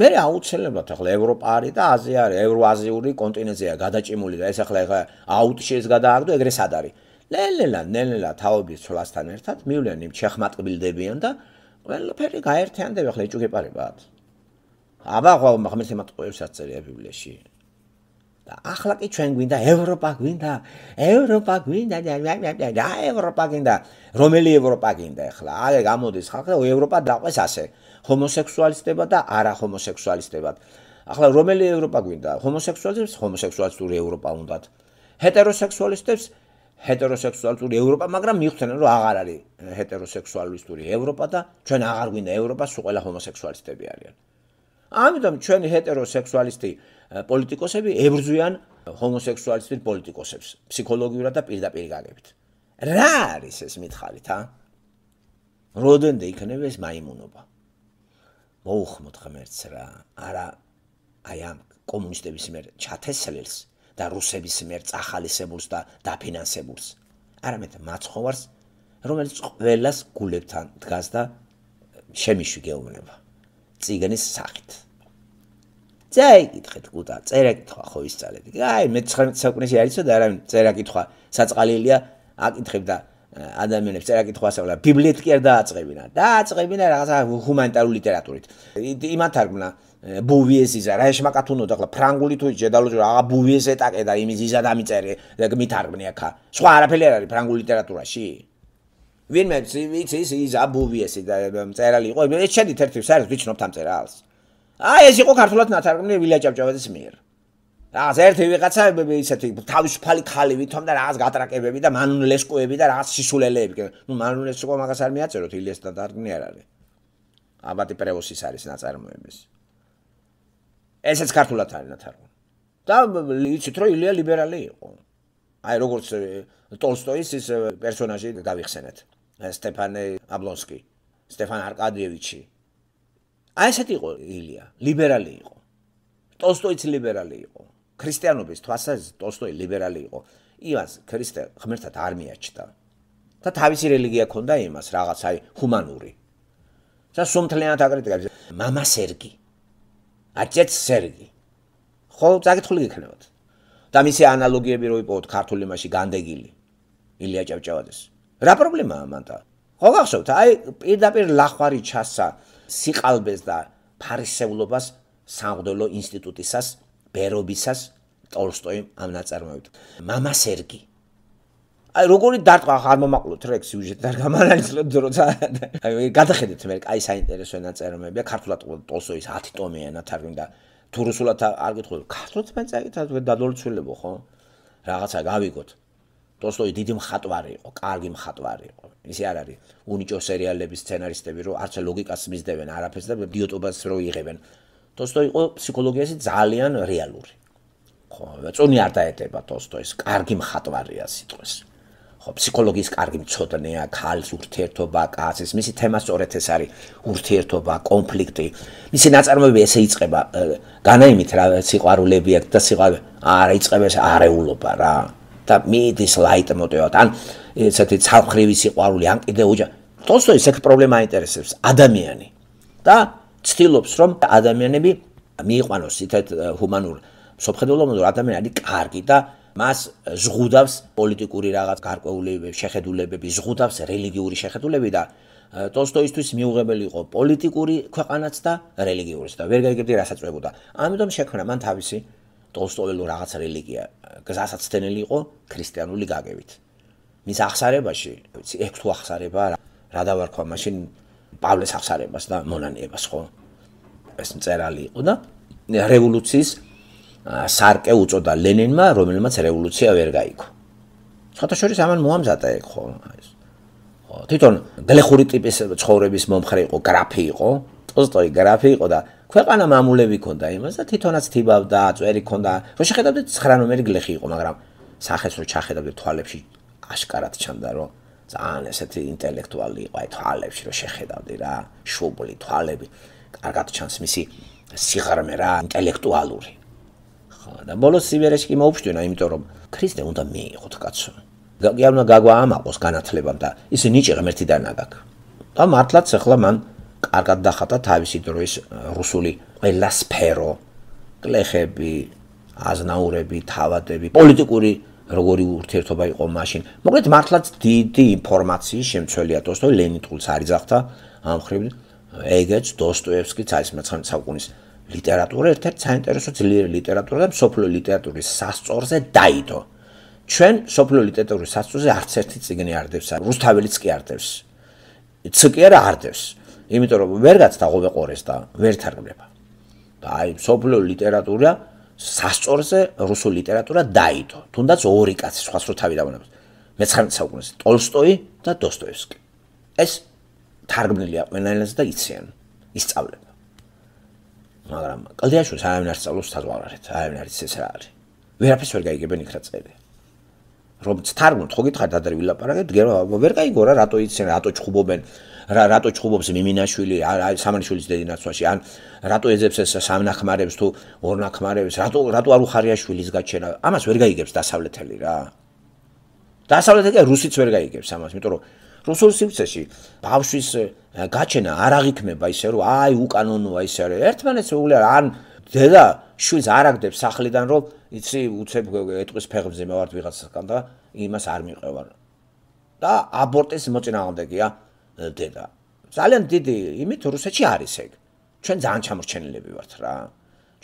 მე რა აუცილებლად ახლა ევროპა არის და აზია არის ევროაზიური კონტინენტზეა გადაჭიმული და ეს ახლა ახლა აუტში ეს გადააგდო ეგრე სად არის ლელელა ნელელა თაობის ცოლასთან ერთად მივლენ იმ შეხმატყბილდებიან და ყველაფერი გაერთიანდება ახლა ეჭუგებარებათ აბა ხო მაგ მე შემატყვევსაც წერია ბიბლიაში ახლა კი ჩვენ გვინდა ევროპა გვინდა ევროპა გვინდა და ევროპა გვინდა რომელი ევროპა გვინდა ახლა აი გამოდის ხალხი და ევროპა დაყვეს ასე ჰომოსექსუალისტება და არაჰომოსექსუალისტება ახლა რომელი ევროპა გვინდა ჰომოსექსუალებს ჰომოსექსუალისტური ევროპა უნდათ ჰეტეროსექსუალისტებს ჰეტეროსექსუალური ევროპა მაგრამ მიხვდნენ რომ აღარ არის ჰეტეროსექსუალისტური ევროპა და ჩვენ აღარ გვინდა ევროპა სულ ყველა ჰომოსექსუალისტები არიან ამიტომ ჩვენი ჰეტეროსექსუალისტი პოლიტიკოსები ებრძვიან ჰომოსექსუალისტი პოლიტიკოსებს ფსიქოლოგიურად და პირდაპირ გაგებით. რა არის ეს მითხარით, ა? როდენდე იქნება ეს მაიმუნობა? მოუხმოთ ღმერთს რა, არა აი ამ კომუნისტების მიერ ჩათესლელს და რუსების მიერ წახალისებულს და დაფინანსებულს. არამედ მაცხოვარს, რომელიც ყველას გულებთან დგას და შემიშვი გეუბნება. ციგნის სახით. წაიკითხეთ გუდა, წერა კითხვა ხო ისწალეთ. აი, მე 19 საუკუნეში არისო და არა წერა კითხვა საწყალელია, აკითხებ და ადამიანებს წერა კითხვას აღლა ბიბლიეთ კი არ დააწყებინა. დააწყებინა რაღაც ჰუმანიტარული ლიტერატურით. იმათარგმნა ბუვიესიზა, რა შემაკათუნოდ აღლა ფრანგული თუ ჯედალოჯი რა ბუვიესეტაკე და იმის იზა დამიწერე, მითარგმნი ახა. სხვა არაფერი არ არის ფრანგული ლიტერატურაში? ვინმე ვიცის ის აბუვიესი და მწერალი იყო მე შედით ერთი საერთოდ ვიცნობ ამ წერალს აი ეს იყო ქართულად ნათარგმნი ვილაჭავჭავაძის მიერ რაღაც ერთი ვიღაცა ისეთი თავისუფალი ხალი ვითომ და რაღაც გატრაკებები და მანულესკოები და რაღაც სისულელეები ნუ მანულესკო მაგას არ მიაწეროთ ილიას და დარგმნი არ არის აბატი პრევოსის არის ნაწარმოების ესეც ქართულად არის ნათარგმნი და ვიცით რომ ილია ლიბერალი იყო აი როგორც ტოლსტოის ის პერსონაჟი დავიხსენეთ. სტეფანე აბლონსკი, სტეფან არკადიევიჩი. აი ესეთი იყო ილია, ლიბერალი იყო. ტოლსტოიც ლიბერალი იყო. ქრისტიანობის თვალსაზრისით ტოლსტოი ლიბერალი იყო. ივას ქრისტე ღმერთად არ მიაჩნდა. და თავისი რელიგია ქონდა იმას, რაღაც აი ჰუმანური. და სუმთლიანად აკრიტიკებს мама სერგი. აჭეც სერგი. ხო, წაკითხული გიქნებოდ. და მისი ანალოგიები როიპოვოთ ქართული მასში განდეგილი ილია ჭავჭავაძეს. რა პრობლემაა მანდა? ხო გახსოვთ, აი პირდაპირ ლახვარი ჩასა სიყალბეს და ფარისევლობას სამღდელო ინსტიტუტისას ბერობისას ტოლსტოი ამ ნაწარმოებით. мама სერგი აი როგორი დარტყა ხარ მომაკლოთ რა ეგ სიუჟეტი და გამარალიცოთ როცა აი გადახედეთ მერე აი საინტერესო ნაწარმოებია ქართულად ტოლსოის 10 ტომია ნათარგმნი და თუ რუსულად არ გითხოვ ქართულად მე წაკითხავ და დაძოლცულებო ხო რაღაცა გავიკოთ ტოლსტოი დიდი მხატვარი იყო, კარგი მხატვარი იყო. ისე არ არის. უნიჭო სერიალების სცენარისტები რო არც ლოგიკას მისდევენ არაფერს და დიოტობას რო იღებენ. ტოლსტოი იყო ფსიქოლოგიაში ძალიან რეალური. ხო, წონი არ დაეტება ტოლსტოის კარგი მხატვარია სიტყვის. ხო, ფსიქოლოგიის კარგი მწოდნეა, ქალს ურთიერთობა, კაცის, მისი თემა სწორედ ეს არის, ურთიერთობა, კონფლიქტი. მისი ნაწარმოები ესე იწება, განაიმით რა, სიყვარულები აქვს და სიყვარული არ იწება ეს არეულობა რა. და მიდის ლაიტ მოტევად ან ესეთი ცალხრივი სიყვარული ან კიდე უჯა თოსოი ეს პრობლემა ინტერესებს ადამიანი და ცდილობს რომ ადამიანები მიიყვანოს ითეთ ჰუმანურ სოფხედულობამდე ადამიანი კარგი და მას ზღუდავს პოლიტიკური რაღაც გარკვეული შეხედულებები, ზღუდავს რელიგიური შეხედულები და ტოლსტოისთვის მიუღებელი იყო პოლიტიკური ქვეყანაც და რელიგიურიც და ვერ გაიგებდი რა საწვევოდა. ამიტომ შექმნა მან თავისი ტოლსტოველო რაღაც რელიგია გზასაც თენელი იყო ქრისტიანული გაგებით მის ახსარებაში ვიცი ეგ თუ ახსარება რა დავარქვა მაშინ პავლეს ახსარებას და მონანიებას ხო ეს მწერალი იყო და რევოლუციის სარკე უწოდა ლენინმა რომელმაც რევოლუცია ვერ გაიქო შეთაშორის ამან მოამზადა ეგ ხო ეს ხო თვითონ გლეხური ტიპის ცხოვრების მომხრე იყო გრაფი იყო ტოლსტოი გრაფი იყო და ქვეყანა მამულები ქონდა იმას და თვითონაც თიბავდა, წვერი ქონდა. რო შეხედავდი 9 ნომერი გლეხი იყო, მაგრამ სახეს რო ჩახედავდი თვალებში აშკარად ჩანდა, რომ ძალიან ესეთი ინტელექტუალი იყო აი თვალებში რო შეხედავდი რა, შუბლი თვალები. კარგად ჩანს მისი სიღარმე რა, ინტელექტუალური. ხო, და ბოლოს სიბერეში კი მოუფშვენა, იმიტომ რომ ქრისტე უნდა მიიღოთ კაცო. გაგიარნა გაგვა ამაყოს განათლებამ და ისე ნიჭი ღმერთიდან აგაკ. და მართლაც ახლა მან კარგად დახატა თავისი დროის რუსული ყველა სფერო კლეხები აზნაურები თავადები პოლიტიკური როგორი ურთიერთობა იყო მაშინ მოკლედ მართლაც დიდი ინფორმაციის შემცველია დოსტოი ლენინტულს არიძახთა ამხრივ ეგეც დოსტოევსკიც არის მე-19 საუკუნის ლიტერატურა ერთ-ერთი საინტერესო ძლიერი ლიტერატურა და სოფლო ლიტერატურის სასწორზე დაიდო ჩვენ სოფლო ლიტერატურის სასწორზე არც ერთი წიგნი არ დებს რუსთაველიც კი არ დებს ც კი არ არ დებს იმიტომ რომ ვერ გაცდა ყოველ ყორეს და ვერ თარგმნება. და აი, სოფლო ლიტერატურა სასწორზე რუსული ლიტერატურა დაიდო, თუნდაც ორი კაცი სხვა სხვა თავი დაბანებს. მე-19 საუკუნეზე ტოლსტოი და დოსტოევსკი. ეს თარგმნილია ყველანაირად და იციან. ისწავლება. მაგრამ კლდიაშვილს არავინარ სწავლობს საზღვარგარეთ, არავინარ ის ეს რა არის. ვერაფერს ვერ გაიგებენ იქ რა წერია. რომ თარგმნ თხოვით ხარ დადრივილაპარაკეთ, გერმა ვერ გაიგო რა რატო იცენ, რატო ჩხუბობენ. რა რატო ჩხუბობს მიმინაშვილი სამანიშვილის დედინაცვაში ან რატო ეძებს ეს სამნახმარებს თუ ორნახმარებს რატო რატო არ უხარიაშვილის გაჩენა ამას ვერ გაიგებს დასავლეთელი რა დასავლეთელი რუსიც ვერ გაიგებს ამას იმიტომ რომ რუსულ სივრცეში ბავშვის გაჩენა არ აღიქმება ისე რომ აი უკანონოა ისე რომ ერთმანეთს უულია ან დედა შვილს არ აგდებს სახლიდან რომ იცი უცებ ეტყვის ფეხებზე მე ვარ ვიღაცასთან და იმას არ მიყევარ და აბორტის მოწინააღმდეგეა დედა. ძალიან დიდი იმით რუსეთში არის ეგ. ჩვენ ძალიან ჩამორჩენილები ვართ რა.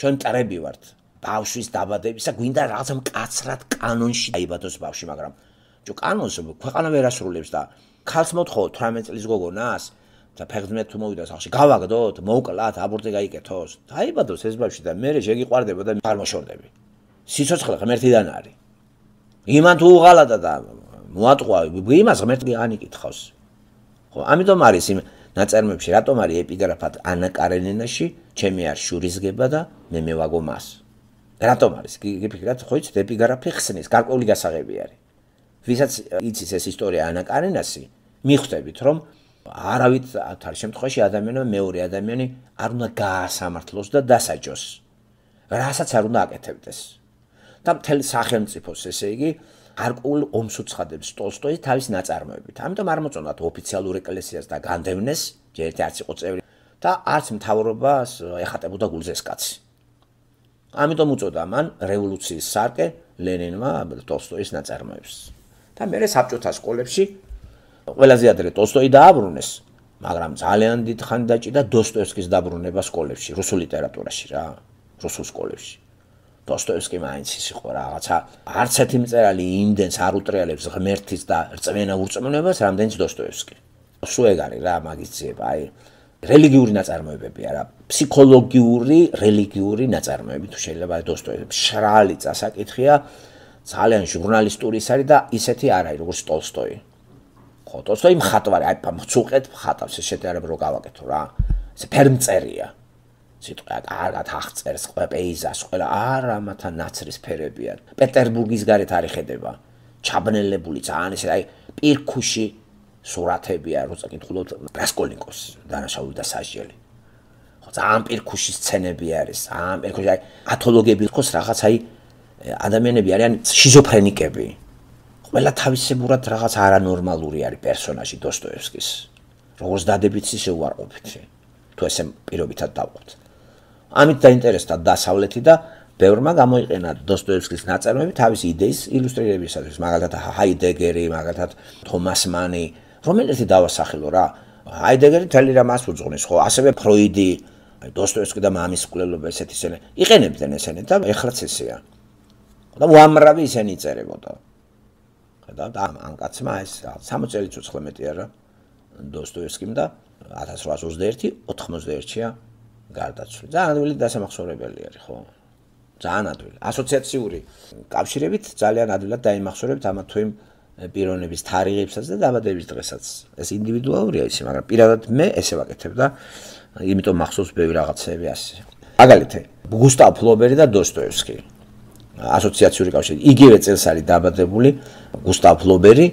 ჩვენ წრები ვართ. ბავშვის დაბადებისა გვინდა რაღაც მკაცრად კანონში დაიბადოს ბავშვი, მაგრამ ჯო კანონს ქვეყანა ვერ ასრულებს და ქალს მოთხო 18 წლის გოგონას და ფეხზე თუ მოვიდა სახლში, გავაგდოთ, მოუკლათ, აბორტი გაიკეთოს. დაიბადოს ეს ბავშვი და მე შეგიყვარდება და გარმოშორდები. სიცოცხლე ღმერთიდან არის. იმან თუ უღალატა და მოატყვა, იმას ღმერთი განიკითხავს. ხო ამიტომ არის იმ ნაწარმოებში რატომ არის ეპიგრაფად ანა კარენინაში ჩემი არ შურისგება და მე მევაგო მას რატომ არის გიფიქრათ ხო იცით ეპიგრაფი ხსნის გარკვეული გასაღები არის ვისაც იცის ეს ისტორია ანა კარენასი მიხვდებით რომ არავით თარ შემთხვევაში ადამიანმა მეორე ადამიანი არ უნდა გაასამართლოს და დასაჯოს რასაც არ უნდა აკეთებდეს და მთელი სახელმწიფოს ესე იგი გარკვეულ ომს უცხადებს ტოლსტოის თავის ნაწარმოებით. ამიტომ არ მოწონდათ ოფიციალურ ეკლესიას და განდევნეს, ჯერ ერთი არც იყო წევრი და არც მთავრობას ეხატებოდა გულზეს კაცი. ამიტომ უწოდა მან რევოლუციის სარკე ლენინმა ტოლსტოის ნაწარმოებს. და მეორე საბჭოთა სკოლებში ყველაზე ადრე ტოლსტოი დააბრუნეს, მაგრამ ძალიან დიდხანი დაჭიდა დოსტოევსკის დაბრუნება სკოლებში, რუსულ ლიტერატურაში რა, რუსულ სკოლებში. დოსტოევსკი მაინც ისიყო რაღაცა არც ერთი მწერალი იმდენს არ უტრიალებს ღმერთის და რწმენა ურწმუნებას რამდენიც დოსტოევსკი სუეგარი რა მაგიციება აი რელიგიური ნაწარმოებები არა ფსიქოლოგიური რელიგიური ნაწარმოები თუ შეიძლება დოსტოევსკი შრალი წასაკითხია ძალიან ჟურნალისტური ის არის და ისეთი არ არის როგორც ტოლსტოი ხო ტოლსტოი მხატვარი აი მწუყეთ მხატავს ეს შეიძლება რომ გავაკეთო რა ეს ფერმწერია სიტყვა კარგად აღწერს ყველა პეიზაჟს, ყველა არამათა ნაცრის ფერებიან. პეტერბურგის გარეთ არი ხედება. ჩაბნელებული ძალიან ისე, აი, პირქუში სურათებია, როცა კითხულობთ გასკოლინკოს დანაშაულს და საშიელი. ხო, ძალიან პირქუში სცენები არის, ძალიან პირქუში, აი, ათოლოგები იყოს რაღაც აი ადამიანები არიან შიზოფრენიკები. ყველა თავისებურად რაღაც არანორმალური არის პერსონაჟი დოსტოევსკის. როგორც დადებით ისე უარყოფით. თუ ესე პირობითად დავყოთ. ამით დაინტერესდა დასავლეთი და ბევრმა გამოიყენა დოსტოევსკის ნაწარმოები თავის იდეის ილუსტრირებისათვის, მაგალითად ჰაიდეგერი, მაგალითად თომას მანი, რომელიც დავასახელო რა. ჰაიდეგერი თელი რა მას უძღვნის, ხო, ასევე ფროიდი, დოსტოევსკი და მამის კვლევა ესეთი ისენი. იყენებდნენ ესენი და ეხლაც ესეა. და უამრავი ისენი წერებოდა. ხედავ და ამ ამ კაცმა ეს 60 წელიწადს ხმეტი არა დოსტოევსკიმ და 1821 90-ში გარდაცვლი. ძალიან ადვილი დასამახსოვრებელი არის, ხო? ძალიან ადვილი. ასოციაციური კავშირებით ძალიან ადვილად დაიმახსოვრებთ ამა თუ იმ პიროვნების თარიღებსაც და დაბადების დღესაც. ეს ინდივიდუალურია ისე, მაგრამ პირადად მე ესე ვაკეთებ და იმიტომ მახსოვს ბევრი რაღაცები ასე. მაგალითად, გუსტავ ფლობერი და დოსტოევსკი. ასოციაციური კავშირი. იგივე წელს არის დაბადებული გუსტავ ფლობერი,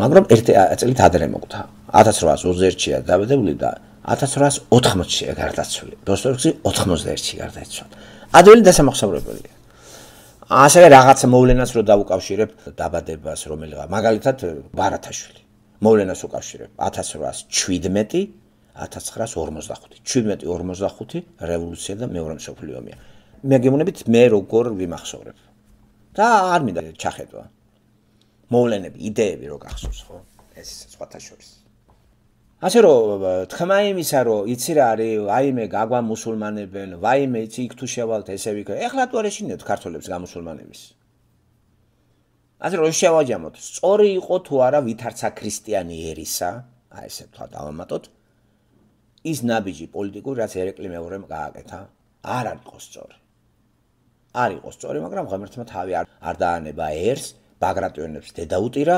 მაგრამ ერთი წელით ადრე მოკვდა. 1820-ში არის დაბადებული და 1980-ში გარდაცვლი. დოსტოევსკი 91-ში გარდაიცვალა. ადვილი დასამახსოვრებელია. ასე რაღაც მოვლენას რო დავუკავშირებ დაბადებას რომელიღა, მაგალითად ბარათაშვილი. მოვლენას უკავშირებ 1817-1955. 17-55 რევოლუცია და მეორე მსოფლიო ომია. მე გემონებით მე როგორ ვიმახსოვრებ. და არ მინდა ჩახედვა. მოვლენები, იდეები რო გახსოვს ხო? ეს სხვათა შორის. ასე რომ თქმა იმისა რომ იცი რა არის აიმე გაგვა მუსულმანებენ ვაიმე იქ თუ შევალთ ესე ვიქო ეხლა თუ არ ეშინოთ ქართველებს გამუსულმანების ასე რომ შევაჯამოთ სწორი იყო თუ არა ვითარცა ქრისტიანი ერისა აი ესე თქვა დავამატოთ ის ნაბიჯი პოლიტიკური რაც ერეკლი მეორემ გააკეთა არ არისო სწორი არ იყო სწორი მაგრამ ღმერთმა თავი არ არ დაანება ერს ბაგრატიონებს დედაუტირა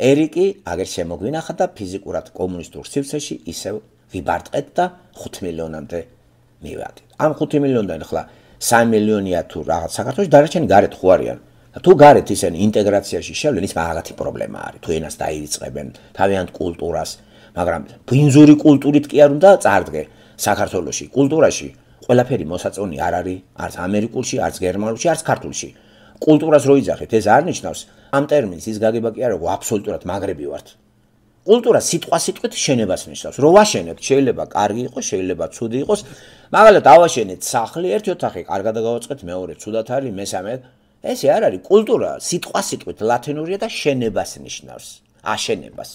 ერიკი აგერ შემოგვინახა და ფიზიკურად კომუნისტურ სივრცეში ისევ ვიბარტყეთ და 5 მილიონამდე მივადით. ამ 5 მილიონიდან ახლა 3 მილიონია თუ რაღაც საქართველოს დარჩენი გარეთ ხო არიან? თუ გარეთ ისინი ინტეგრაციაში შევლენ, ის მაღალი პრობლემა არის. თუ ენას დაივიწყებენ, თავიანთ კულტურას, მაგრამ ბინზური კულტურით კი არ უნდა წარდგე საქართველოსში, კულტურაში ყველაფერი მოსაწონი არ არის, არც ამერიკულში, არც გერმანულში, არც ქართულში. კულტურას როიძახეთ, ეს არ ნიშნავს ამ ტერმინს ის გაგება კი არა, რომ აბსოლუტურად მაგრები ვართ. კულტურა სიტყვა სიტყვით შენებას ნიშნავს. რო ვაშენებთ, შეიძლება კარგი იყოს, შეიძლება ცუდი იყოს. მაგალითად, ავაშენეთ სახლი, ერთი ოთახი კარგად გავაწყეთ, მეორე ცუდად არის, მესამე ესე არ არის. კულტურა სიტყვა სიტყვით ლათინურია და შენებას ნიშნავს, აშენებას.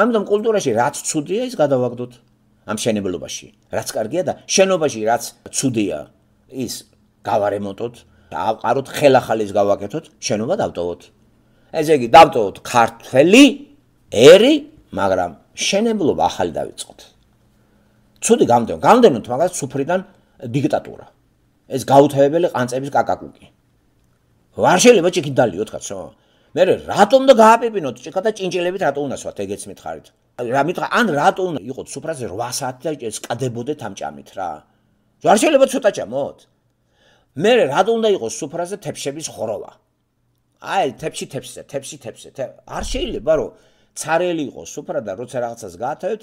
ამიტომ კულტურაში რაც ცუდია, ის გადავაგდოთ ამ შენებლობაში. რაც კარგია და შენობაში რაც ცუდია, ის გავარემონტოთ. დააყაროთ ხელახალის გავაკეთოთ შენობა დავტოვოთ ესე იგი დავტოვოთ ქართველი ერი მაგრამ შენებლობა ახალი დაიწყოთ ცუდი გამდენ გამდენოთ მაგას სუფრიდან დიქტატურა ეს გაუთავებელი ყანწების კაკაკუკი ვარ შეიძლება ჭიქით დალიოთ კაცო მე რატომ და გააპიპინოთ ჭიქათა ჭინჭილებით რატომ უნასვათ ეგეც მითხარით რა მითხარ ან რატომ იყოთ სუფრაზე 8 საათი და ეს კადებოდეთ ამ ჭამით რა ვარ შეიძლება ცოტა ჭამოთ მე რატომ უნდა იყოს სუფრაზე თეფშების ხროვა? აი, თეფში თეფშზე, თეფში თეფშზე. არ შეიძლება რომ ცარელი იყოს სუფრა და როცა რაღაცას გაათავებთ,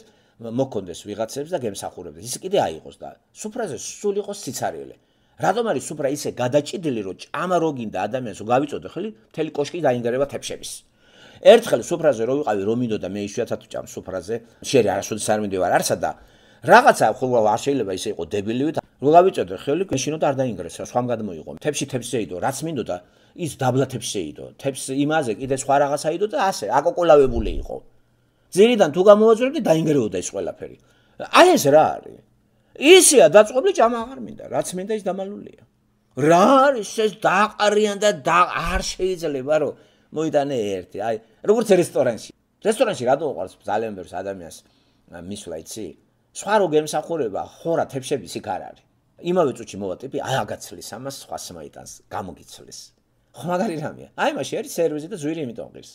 მოკონდეს ვიღაცებს და გემსახურებს. ის კიდე აიღოს და სუფრაზე სულ იყოს სიცარიელე. რატომ არის სუფრა ისე გადაჭიდილი, რომ ჭამა როგინდა ადამიანს უგავიწოდო ხოლმე, მთელი კოშკი დაინგრევა თეფშების. ერთხელ სუფრაზე რო ვიყავი რომინო და მე ისუათათ ვჭამ სუფრაზე, შეიძლება არასოდეს არ მინდება არსა და რაღაცა ხოლმე არ შეიძლება ისე იყოს დებილივით. რო გავიწოდე ხელი შინო და არ დაინგრესა სხვამ გადმოიღო თებში თებში იდო რაც მინდოდა ის დაბლათებში იდო თებს იმაზე კიდე სხვა რაღაცა იდო და ასე აკოკოლავებული იყო ზირიდან თუ გამოვაძვრებდი დაინგრეოდა ეს ყველაფერი აი ეს რა არის ისია დაწყობილი ჯამა აღარ მინდა რაც მინდა ის დამალულია რა არის ეს დააყარიან და არ შეიძლება რომ მოიდანე ერთი აი როგორც რესტორანში რესტორანში რატო უყარს ძალიან ბევრს ადამიანს მისვლა იცი სხვა რო გემსახურება ხორა თებშების იქ არ არის იმავე წუთში მოვა ტიპი, აი აგაცლის ამას სხვას მაიტანს, გამოგიცლის. ხო მაგარი რამეა. აი მაშინ არის სერვისი და ზვირი იმიტომ ღირს.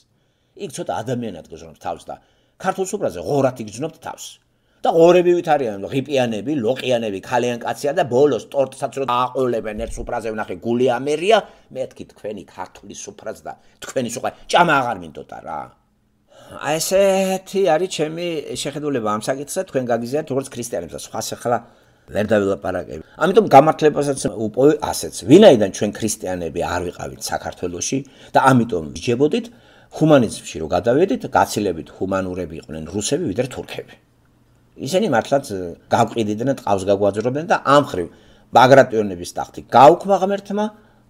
იქ ცოტა ადამიანად გძნობ თავს და ქართულ სუბრაზე ღორათი გძნობ თავს. და ღორები ვით არიან, ღიპიანები, ლოყიანები, ქალიან კაცია და ბოლოს ტორტსაც რო დააყოლებენ ერთ სუბრაზე ვნახე გულიამერია, მეთქი თქვენი ქართული სუბრაზე და თქვენი სუბრა ჭამა აღარ მინდოდა რა. აი ესეთი არის ჩემი შეხედულება ამ საკითხზე, თქვენ გაგიზიათ როგორც ქრისტიანებსაც, სხვა ხალხს ვერ დავილაპარაკები. ამიტომ გამართლებასაც უპოვე ასეც. ვინაიდან ჩვენ ქრისტიანები არ ვიყავით საქართველოში და ამიტომ ვიჯებოდით ჰუმანიზმში რომ გადავედით, გაცილებით ჰუმანურები იყვნენ რუსები ვიდრე თურქები. ისინი მართლაც გავყიდიდნენ და ყავს გაგვაძრობდნენ და ამხრივ ბაგრატიონების ტახტი გაუქმა ღმერთმა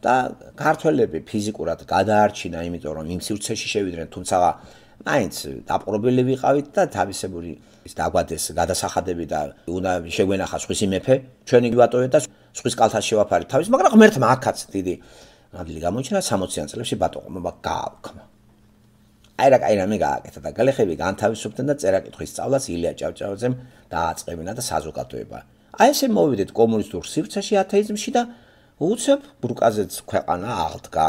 და ქართველები ფიზიკურად გადაარჩინა, იმიტომ რომ იმ სივრცეში შევიდნენ, თუმცა მაინც დაპყრობილი ვიყავით და თავისებური ის დაგვადეს გადასახადები და უნდა შეგვენახა სხვის იმეფე ჩვენი ბატონი და სხვის კალთას შევაფარე თავის მაგრამ ღმერთმა აქაც დიდი ნამდვილი გამოიჩინა 60-იან წლებში ბატონობა გააუქმა აი რა აი რა მე გააკეთა და გალეხები განთავისუფდნენ და წერაკითხვის სწავლას ილია ჭავჭავაძემ დააწყებინა და საზოგადოება აი ესე მოვიდეთ კომუნისტურ სივრცეში ათეიზმში და უცებ ბრუკაზეც ქვეყანა აღდგა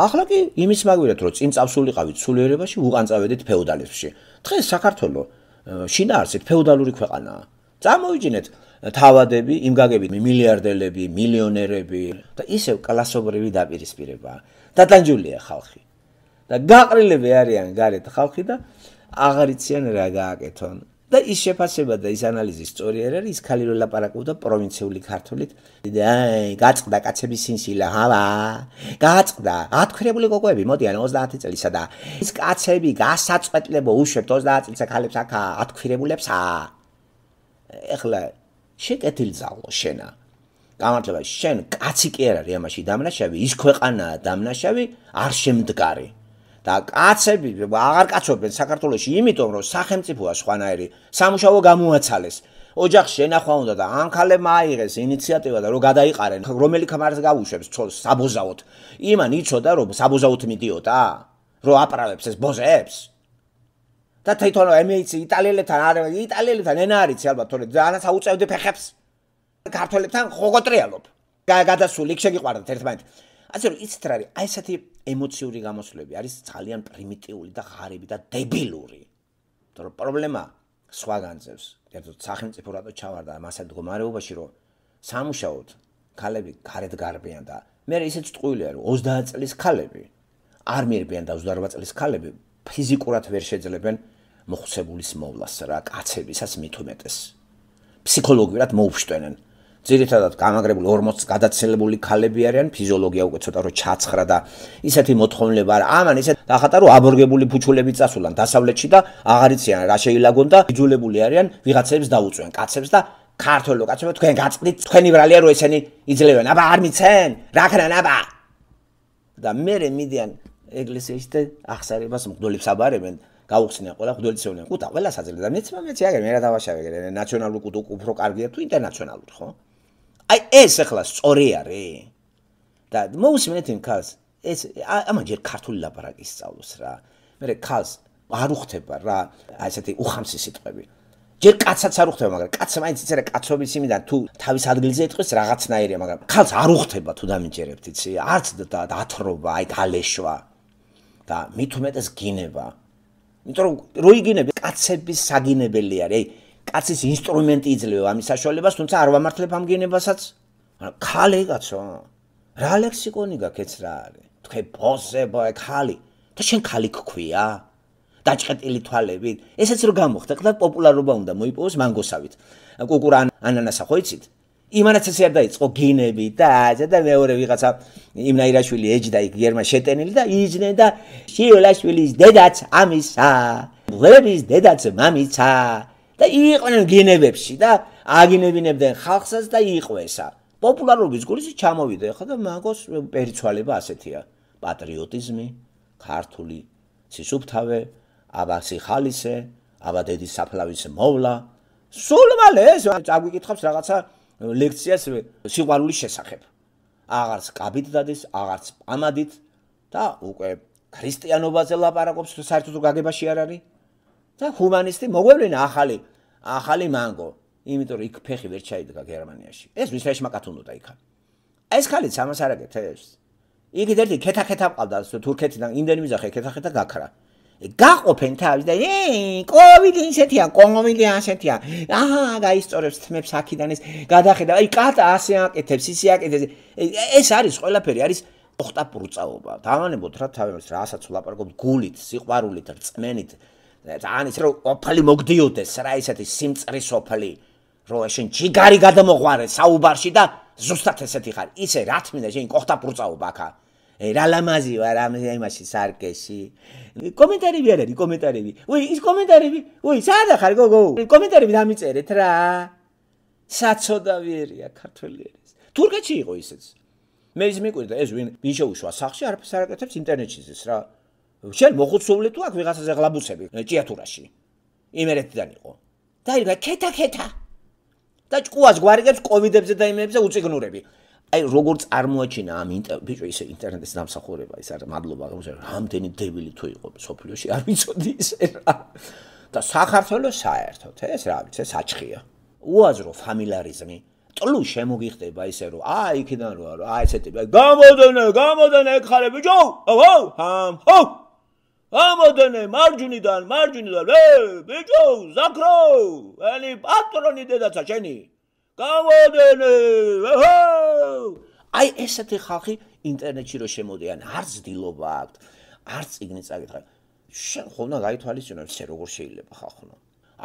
ახლა კი იმის მაგვირად რომ წინ წავსულიყავით სულიერებაში უყან წავედით ფეოდალებში დღეს საქართველოს შინაარსით ფეოდალური ქვეყანაა. წარმოიდგინეთ თავადები, იმგაგები, მილიარდელები, მილიონერები და ისევ კლასობრივი დაპირისპირება. დატანჯულია ხალხი. და გაყრილები არიან გარეთ ხალხი და აღარ იციან რა გააკეთონ. და ის შეფასება და ის ანალიზი სწორი არ არის, ის ხალი რო ლაპარაკობდა პროვინციული ქართულით. აი, გაწყდა კაცები სინსილა, ჰავა. გაწყდა. ათქრებული გოგოები მოდიან 30 წელისა და ის კაცები გასაწყვეტლებო უშვებთ 30 წელს ხალებს აქა ათქრებულებსა. ეხლა შეკეთილძალო შენა. გამართლება შენ კაცი კი არ არის ამაში დამნაშავი, ის ქვეყანაა დამნაშავი, არ შემდგარი. და კაცები აღარ კაცობენ საქართველოში, იმიტომ რომ სახელმწიფოა სხვანაირი, სამუშაო გამოაცალეს. ოჯახში შენახვა უნდა და ანქალებმა აიღეს ინიციატივა და რომ გადაიყარენ, რომელი ქმარს გაუშვებს ცოლს საბოზავოთ. იმან იწოდა რომ საბოზავოთ მიდიოდა, რომ აპრავებს ეს ბოზებს. და თვითონ ამეიცი იტალიელებთან არ იტალიელებთან ენა არის ალბათ, თორე ძალიან საუწევდი ფეხებს ქართველებთან ხოგოტრიალობ. გადასული იქ შეგიყვარდეთ ერთმანეთ. ასე რომ იცით რა არის აი ესეთი ემოციური გამოსვლები არის ძალიან პრიმიტიული და ღარიბი და დებილური. იმიტომ რომ პრობლემა სხვაგანზევს. ერთო სახელმწიფო რატო ჩავარდა მას ამდგომარეობაში რომ სამუშაოდ ქალები გარეთ გარბიან და მე ისეც წquilია რომ 30 წლის ქალები არ მიერბიან და 28 წლის ქალები ფიზიკურად ვერ შეძლებენ მოხცებულის მოვლას რა კაცებისას მე თუმეტეს ფსიქოლოგიურად მოუფშტენენ ძირითადად გამაგრებული 40 გადაცელებული ქალები არიან, ფიზიოლოგია უკვე ცოტა რო ჩაცხრა და ისეთი მოთხოვნილება არა, ამან ისეთ დახატარო აბორგებული ფუჩულები წასულან დასავლეთში და აღარ იციან რა შეიძლება გონდა, ძიძულებული არიან, ვიღაცებს დაუწვენ, კაცებს და ქართველო კაცებს თქვენ გაწყდით, თქვენი ბრალია რო ესენი იძლევენ, აბა არ მიცენ, რა ქნან აბა. და მერე მიდიან ეგლესიაში და ახსარებას მგდოლებს აბარებენ. გაუხსნია ყველა ღვთისმსახურება, ყუთა ყველა საძლევს და მეც მომეცი აგერ მე რა დავაშავე, ეგრე ნაციონალური კუტო უფრო კარგია თუ ინტერნაციონალური, ხო? აი ეს ახლა სწორი არის? და მოусმინეთ იმ ქალს. ეს ამან ჯერ ქართული ლაპარაკი სწავლოს რა. მე რე ქალს არ უხდება რა. აი ესეთი უხამსი სიტყვები. ჯერ კაცსაც არ უხდება, მაგრამ კაცს მაინც იცი რა კაცობის იმიდან თუ თავის ადგილზე იყოს რაღაცნაირია, მაგრამ ქალს არ უხდება თუ დამინჯერებთ იცი? არც და ათრობა, აი გალეშვა. და მით უმეტეს გინება. იმიტომ რომ როი გინები კაცების საგინებელი არის. აი კაცის ინსტრუმენტი იძლევა ამის საშუალებას, თუმცა არ ვამართლებ ამ გენებასაც. ხალე კაცო, რა ლექსიკონი გაკეთს რა არის? თქვენ ბოზე ბოე ხალი. და შენ ხალი გქვია? დაჭყეტილი თვალებით. ესეც რომ გამოხდა, ყველა პოპულარობა უნდა მოიპოვოს მანგოსავით. კუკურა ანანასა ხო იცით? იმანაც ესე არ დაიწყო გენები და ასე და მეორე ვიღაცა იმნაირაშვილი ეჯდა იქ გერმა შეტენილი და იჯნე და შიოლაშვილის დედაც ამისა ლევის დედაც მამისა და იყვნენ გენებებში და აგინებინებდნენ ხალხსაც და იყვესა. პოპულარობის გულში ჩამოვიდა ხო და მაგოს პერიცვალება ასეთია. პატრიოტიზმი, ქართული სისუფთავე, აბასი ხალისე, აბა დედის საფლავის მოვლა. სულ მალე წაგვიკითხავს რაღაცა ლექციას სიყვარულის შესახებ. აღარც კაბით დადეს, აღარც ამადით და უკვე ქრისტიანობაზე ლაპარაკობს, საერთოდ გაგება შეარ არის. და ჰუმანიستي მოგვევლინა ახალი ახალი მანგო იმიტომ რომ იქ ფეხი ვერ ჩაიდგა გერმანიაში ეს ვის რაში მაკათუნდა იქა ეს ხალიც ამას არ აგეთებს იგი დედი ქეთა-ქეთა ყავდა თურქეთიდან იმდენი მიზახე ქეთა-ქეთა გაქრა გაყოფენ თავს და ეი კოვიდი ისეთია კოვიდი ასეთია აჰა გაისწორებს თმებს აქიდან ეს გადახედა აი კატა ასე აკეთებს ისე აკეთებს ეს არის ყველაფერი არის ოხტაპურწაობა დავანებოთ რა თავს რასაც ვლაპარაკობ გულით სიყვარულით რწმენით ან ის რომ ოფალი მოგდიოდეს რა ისეთი სიმწრის ოფალი რომ შენ ჯიგარი გადამოყარე საუბარში და ზუსტად ესეთი ხარ ისე რა თქმა უნდა შენ ყოხთა პურწავობა ხა რა ლამაზი ვარ ამ იმაში სარკეში კომენტარები არ არის კომენტარები უი ის კომენტარები უი სადა ხარ გოგო კომენტარები დამიწერეთ რა საწოდავიერია ქართველი ეს თურქეთში იყო ისეც მე ის მეკვირდა ეს ვინ ბიშოუშვა სახში არაფერს არ აკეთებს ინტერნეტშიც ეს რა შენ მოხუცულე თუ აქ ვიღაცაზე ღლაბუსები ჭიათურაში იმერეთიდან იყო და ირგა ქეთა ქეთა და ჭკუას გვარიგებს კოვიდებზე და იმებზე უციგნურები აი როგორც წარმოაჩინა ამ ბიჭო ისე ინტერნეტის დამსახურება ის არის მადლობა რამდენი დებილი თუ იყო სოფლიოში არ ვიცოდი ისე რა და საქართველოს საერთოდ ეს რა ვიცი საჭხია უაზრო ფამილიარიზმი ტლუ შემოგიხდება ისე რომ აი იქიდან რო არა აი ესეთი გამოდენ გამოდენ ეგ ხარები ჯო აუ ჰამ ჰო ამოდენე მარჯვნიდან მარჯვნიდან ვე ბიჭო ზაქრო ელი პატრონი დედაცა შენი გამოდენე ოჰო აი ესეთი ხალხი ინტერნეტში რო შემოდიან არ ზდილობა აქვს არ წიგნი წაკითხა შენ ხომ უნდა გაითვალისწინო ეს როგორ შეიძლება ხალხო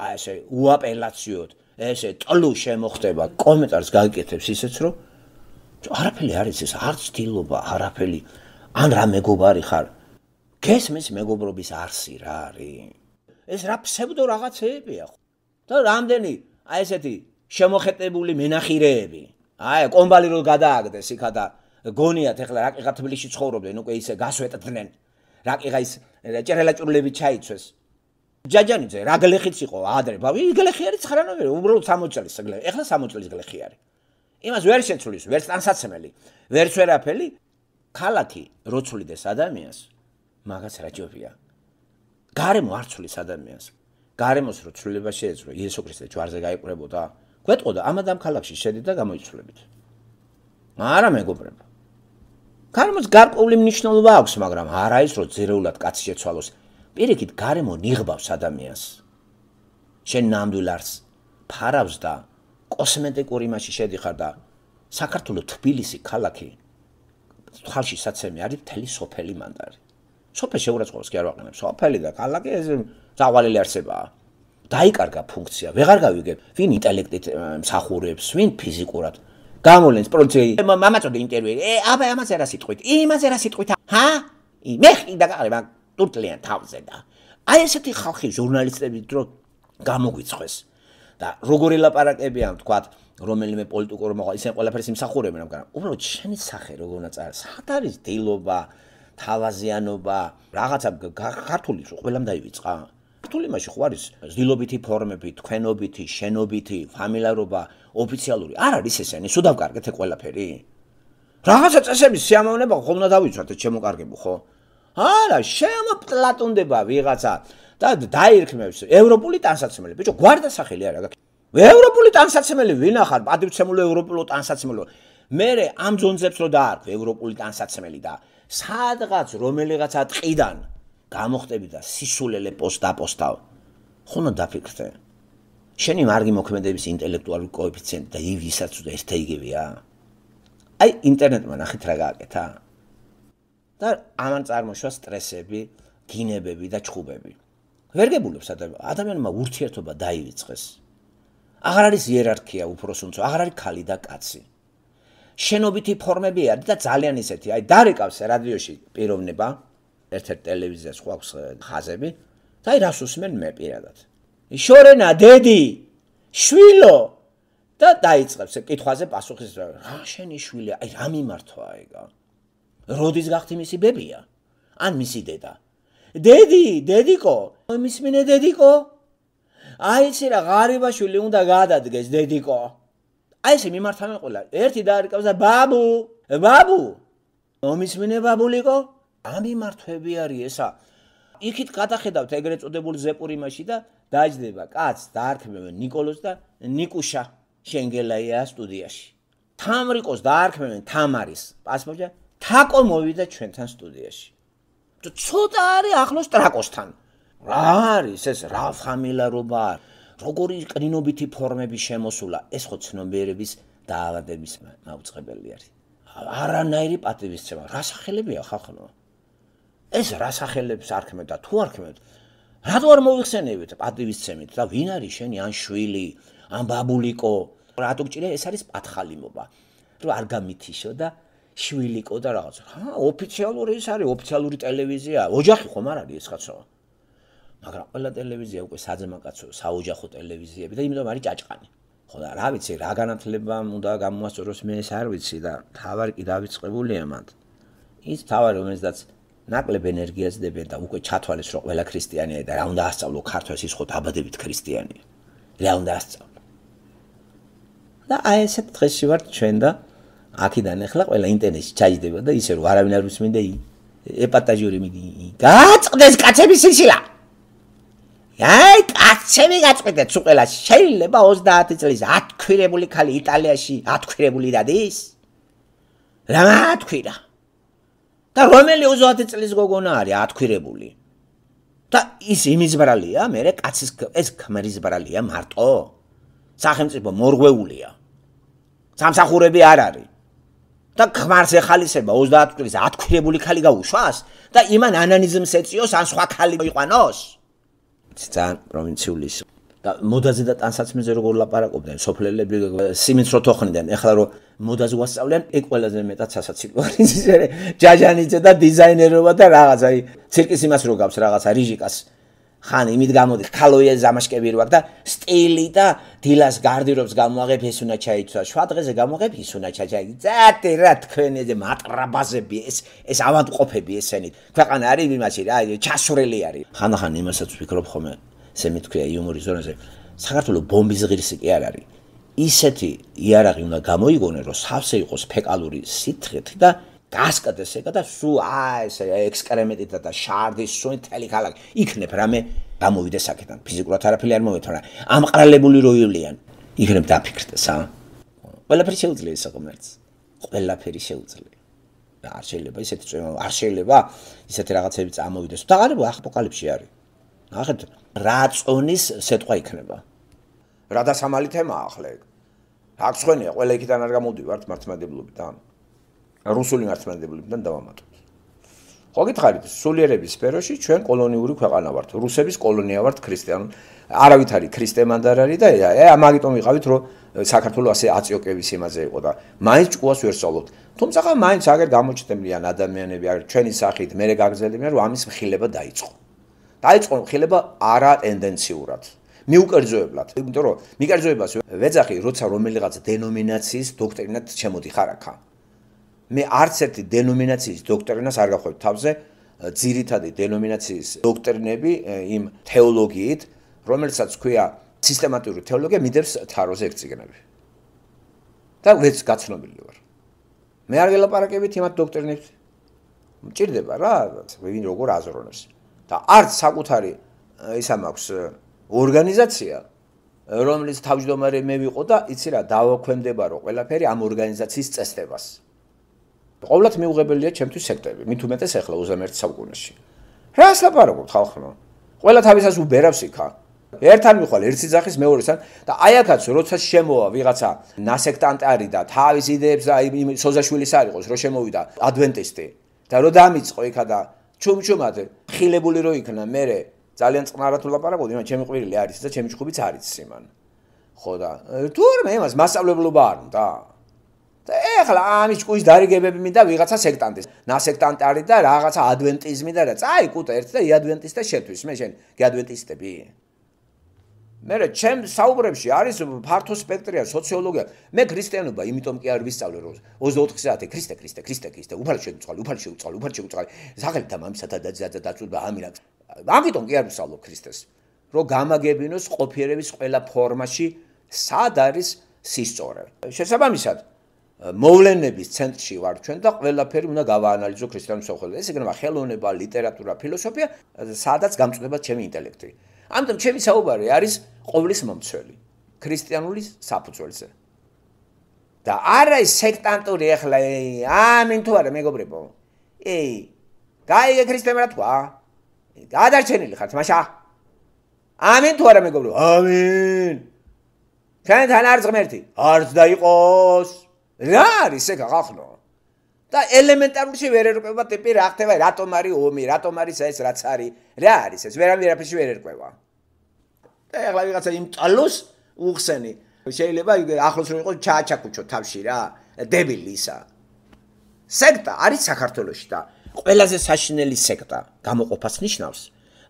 აი ესე უაპელაციოდ ესე ტლუ შემოხდება კომენტარს გაიკეთებს ისეც რომ არაფერი არ იცის არ ცდილობა არაფერი ან რა მეგობარი ხარ გესმის მეგობრობის არსი რა არის? ეს რა ფსევდო რაღაცეებია ხო? და რამდენი აი ესეთი შემოხეტებული მენახირეები. აი კომბალი რო გადააგდეს იქა და გონიათ ახლა რაკიღა თბილისში ცხოვრობენ, უკვე ისე გასვეტდნენ. რაკიღა ის ჭერელაჭურლები ჩაიცვეს. ჯაჯანიძე რა გლეხიც იყო ადრე, ბავი, გლეხი არის ცხრანოვერი, უბრალოდ 60 წელს გლეხი. ახლა 60 წელს გლეხი არის. იმას ვერ შეცვლის, ვერ სტანსაცმელი, ვერ შეერაფელი. ქალათი როცვლიდეს ადამიანს, მაგაც რაჯობია. გარემო არ ცვლის ადამიანს. გარემოს რო ცვლილება შეეძლო, იესო ქრისტე ჯვარზე გაიყრებოდა, გვეტყოდა ამ ადამიან ქალახში შედი და გამოიცვლებით. არა მეგობრებო. გარემოს გარკვეული მნიშვნელობა აქვს, მაგრამ არა ის, რომ ძერეულად კაცი შეცვალოს. პირიქით გარემო ნიღბავს ადამიანს. შენ ნამდვილს ფარავს და კოსმეტიკური მასში შედიხარ და საქართველოს თბილისი ქალაქი ხალხი საცემი არის თელი სოფელი მანდარი. სოფელ შეურაცხყოფს კი არ ვაყენებ სოფელი და ქალაქი ეს დავალელი არსებაა დაიკარგა ფუნქცია ვეღარ გავიგებ ვინ ინტელექტით მსახურებს ვინ ფიზიკურად გამოლენს პროცესი მამაწოდე ინტერვიუ ე აბა ამაზე რა სიტყვით იმაზე რა სიტყვით ჰა მე ხიდა გარება ტურტლიან თავზე და აი ესეთი ხალხი ჟურნალისტები დრო გამოგვიცხეს და როგორი ლაპარაკებია თქვა რომელიმე პოლიტიკურ მოყვა ისინი ყველაფერს იმსახურებენ მაგრამ უბრალოდ შენი სახე როგორ უნდა წარსა და არის დილობა თავაზიანობა, რაღაცა ქართულის ყველამ დაივიწყა. ქართული მასი ხო არის ზდილობითი ფორმები, თქვენობითი, შენობითი, ფამილიარობა, ოფიციალური. არ არის ესენი, სულ დავკარგეთ ყველაფერი. რაღაცა წესების შემოვნება ხომ უნდა დავიცვათ, შემოკარგებო, ხო? არა, შემოპლატონდება ვიღაცა და დაირქმევს ევროპული ტანსაცმელი. ბიჭო, გვარდა სახელი არა გაქვს. ევროპული ტანსაცმელი ვინახარ, პატივცემული ევროპული ტანსაცმელი. მე ამ ზონზებს რო დაარქვი ევროპული ტანსაცმელი და სადღაც რომელიღაცა ტყიდან გამოხტები და სისულელე პოს დაპოსტავ ხო უნდა დაფიქრე შენი მარგი მოქმედების ინტელექტუალური კოეფიციენტი და ივისაც უნდა ესე იგივეა აი ინტერნეტმა ნახეთ რა გააკეთა და ამან წარმოშვა სტრესები, გინებები და ჩხუბები ვერგებულებს ადამიანმა ურთიერთობა დაივიწყეს აღარ არის იერარქია უფროსუნცო აღარ არის ქალი და კაცი შენობითი ფორმები არის და ძალიან ისეთი, აი დარეკავს რადიოში პიროვნება, ერთ-ერთ ტელევიზიას ხვაქვს ხაზები. და აი რას უსმენ მე პირადად? შორენა დედი, შვილო და დაიწყებს კითხვაზე პასუხის რა შენი შვილი, აი რა მიმართვა ეგა? როდის გახდი მისი ბებია? ან მისი დედა? დედი, დედიკო, მისმინე დედიკო? აი ცირა ღარიბა შვილი უნდა გადადგეს დედიკო. აი ესე მიმართავენ ყველა. ერთი დაარკავს და ბაბუ, ბაბუ. მომისმინე ბაბულიკო? ამიმართვები არის ესა. იქით გადახედავთ ეგრეთ წოდებული ზეპური მასში და დაждდება კაც დაარქმევენ نيكოლოს და نيكუშა შენგელაია სტუდიაში. თამრიკოს დაარქმევენ თამარის. პასმოჯა თაკო მოვიდა ჩვენთან სტუდიაში. ცოტა არის ახლოს ტრაკოსთან. რა არის ეს რა ფამილიარობაა? როგორი კრინობიტი ფორმები შემოსულა ეს ხო ცნობიერების დაავადების მაუწყებელი არის არანაირი პატივისცემა რასახელებია ხახნო ეს რასახელებს არქმევთ და თუ არქმევთ რატო არ მოიხსენიებთ პატივისცემით და ვინ არის შენი ან შვილი ან ბაბულიკო რატო გჭირე ეს არის პათხალიმობა რომ არ გამითიშო და შვილიკო და რაღაც ხა ოფიციალური ის არის ოფიციალური ტელევიზია ოჯახი ხომ არ არის ეს ხაცო მაგრამ ყველა ტელევიზია უკვე საძმაკაცო საოჯახო ტელევიზიები და იმიტომ არის ჭაჭყანი ხო და რა ვიცი რა განათლებამ უნდა გამოასწოროს მე ეს არ ვიცი და თავარი კი დაიწყებულია მათ ის თავარი რომელსაც ნაკლებ ენერგიას დებენ და უკვე ჩათვალეს რომ ყველა ქრისტიანია და რა უნდა ასწავლო ქართველს ის ხო დაბადებით ქრისტიანია რა უნდა ასწავლო და აი ეს დღეში ვარ ჩვენ და აქედან ახლა ყველა ინტერნეტში ჩაიდება და ისე რომ არავინ არ უსმენ და ეპატაჟური მიდი გააწყდეს კაცების სისილა აი, კაცები გაწყვეტეთ უყელა შეიძლება 30 წელი ათქვირებული ქალი იტალიაში ათქვირებული დადის? რა ათქვირა? და რომელი 30 წელი გოგონა არის ათქვირებული? და ის იმის ბრალია, მერე კაცის ეს ქმრის ბრალია მარტო? სახელმწიფო მორგვეულია. სამსახურები არ არის. და ქმარს ეხალისება 30 წელი ათქვირებული ქალი გაუშვას და იმან ანანიზმს ეწიოს ან სხვა ქალი მოიყვანოს? ძალიან პროვინციული ის და მოდაზე და ტანსაცმეზე როგორ ლაპარაკობდნენ სოფლელები სიმინც რო თოხნიდნენ ეხლა რო მოდაზე ვასწავლიან ეგ ყველაზე მეტად სასაცილო არის ეს ჯაჟანიძე და დიზაინერობა და რაღაცა აი ცირკის იმას როგავს რაღაცა რიჟიკას ხან იმით გამოდის ქალოია ზამაშკები რვა და სტილი და დილას გარდირობს გამოაღებ ეს უნდა ჩაიცვა შვა დღეზე გამოაღებ ის უნდა ჩაჩაი ზათი რა თქვენ ეს მატრაბაზები ეს ეს ავადმყოფები ესენი ქვეყანა არის იმაში რა ჩასურელი არის ხან ხან იმასაც ვფიქრობ ხოლმე ესე მეთქვია იუმორი ზონაზე საქართველოს ბომბი ზღირსი კი არ არის ისეთი იარაღი უნდა გამოიგონე რომ სავსე იყოს ფეკალური სითხეთი და გასკდეს ეგა და სუ აა ეს ექსკრემენტითა და შარდის სუნი თელი ქალაქი იქნებ რამე გამოვიდეს საქედან ფიზიკურად არაფერი არ მომეთ რა ამყრალებული როივლიან იქნებ დაფიქრდეს ა ყველაფერი შეუძლია ისა კომერც ყველაფერი შეუძლია და არ შეიძლება ისეთი წვე არ შეიძლება ისეთი რაღაცები წამოვიდეს და აღარ აპოკალიფში არის ნახეთ რა წონის სიტყვა იქნება რა დასამალი თემაა ახლა ეგ აქ ხვენია ყველა იქიდან არ გამოდივართ მართმადებლობით ან რუსული მართლმადებლებიდან დავამატოთ. ხო გითხარით, სულიერების სფეროში ჩვენ კოლონიური ქვეყანა ვართ. რუსების კოლონია ვართ ქრისტიანულ არავით არის ქრისტემანდარარი და ე ამიტომ ვიყავით რომ საქართველოს ასე აციოკების იმაზე იყო და მაინც ჭუას ვერ სწავლობთ. თუმცა ხა მაინც აგერ გამოჩდებიან ადამიანები, აგერ ჩვენი სახით მე გაგზელიმე რომ ამის მხილება დაიწყო. დაიწყო მხილება არა ტენდენციურად. მიუკერძოებლად, იმიტომ რომ მიკერძოებას ვეძახი, როცა რომელიღაც დენომინაციის დოქტრინად შემოდიხარ აქა. მე არც ერთი დენომინაციის დოქტრინას არ გახვევ თავზე ძირითადი დენომინაციის დოქტრინები იმ თეოლოგიით რომელსაც ქვია სისტემატური თეოლოგია მიდებს თაროზე ეგციგნები და ეს გაცნობილი ვარ მე არ გელაპარაკებით იმათ დოქტრინებს მჭirdება რა ვინ როგორ აზროვნებს და არც საკუთარი ისა მაქვს ორგანიზაცია რომელიც თავმჯდომარე მე ვიყო და იცი რა დავაქვემდებარო ყველაფერი ამ ორგანიზაციის წესდებას ყოველთვის მიუღებელია ჩემთვის სექტები, მით უმეტეს ახლა უზამერტ საუკუნეში. რა ასაპარაკობთ ხალხო? ყველა თავისას უბერავს იქა. ერთთან მიხვალ ერთი ძახის მეორესთან და აიაქაც როცა შემოვა ვიღაცა ნასექტანტარი და თავის იდეებს აი სოზაშვილის არ იყოს რო შემოვიდა ადვენტისტი და რო დამიწყო იქა და ჩუმჩუმად ხილებული რო იქნა მე ძალიან წყნარად ვლაპარაკობდი მაგრამ ჩემი ყვირილი არის და ჩემი ჩხუბიც არის სიმან ხო და თუ არა მე მას მასშტაბებლობა არ უნდა და ეხლა ამის ქუის დარიგებები მინდა ვიღაცა სექტანტის. ნა სექტანტი არის და რაღაცა ადვენტიზმი და რა. წაი კუტა ერთი და ადვენტისტა შეთვის მე შენ ადვენტისტები. მე რა ჩემ საუბრებში არის ფართო სპექტრია სოციოლოგია. მე ქრისტიანობა იმიტომ კი არ ვისწავლე რომ 24 საათი ქრისტე ქრისტე ქრისტე ქრისტე უფალ შეგწვალი უფალ შეგწვალი უფალ შეგწვალი. საღალთა მამისათა დაძაძა დაწუდა ამირაც. ამიტომ კი არ ვისწავლო ქრისტეს რომ გამაგებინოს ყოფიერების ყველა ფორმაში სად არის სისწორე. შესაბამისად მოვლენების ცენტრში ვარ ჩვენ და ყველაფერი უნდა გავაანალიზო ქრისტიანულ სახელზე. ეს იგნება ხელოვნება, ლიტერატურა, ფილოსოფია, სადაც გამწუხება ჩემი ინტელექტი. ამიტომ ჩემი საუბარი არის ყოვლის მომცველი, ქრისტიანული საფუძველზე. და არა ეს სექტანტური ახლა ამინ თუ არა მეგობრებო. ეი, გაიგე ქრისტიანულად თქვა. გადარჩენილი ხართ, მაშა. ამინ თუ არა მეგობრებო. ამინ. თან თან არც ღმერთი, არც დაიყოს. რა არის ეგ ახახლო და ელემენტარულში ვერ ერკვება ტიპი რა ხდება რატომ არის ომი რატომ არის ეს რაც არის რა არის ეს ვერამი რაფერში ვერ ერკვება და ახლა ვიღაცა იმ წალოს უხსენი შეიძლება ახლოს რომ იყოს ჩააჩაკუჩო თავში რა დებილისა სექტა არის საქართველოსში და ყველაზე საშინელი სექტა გამოყოფას ნიშნავს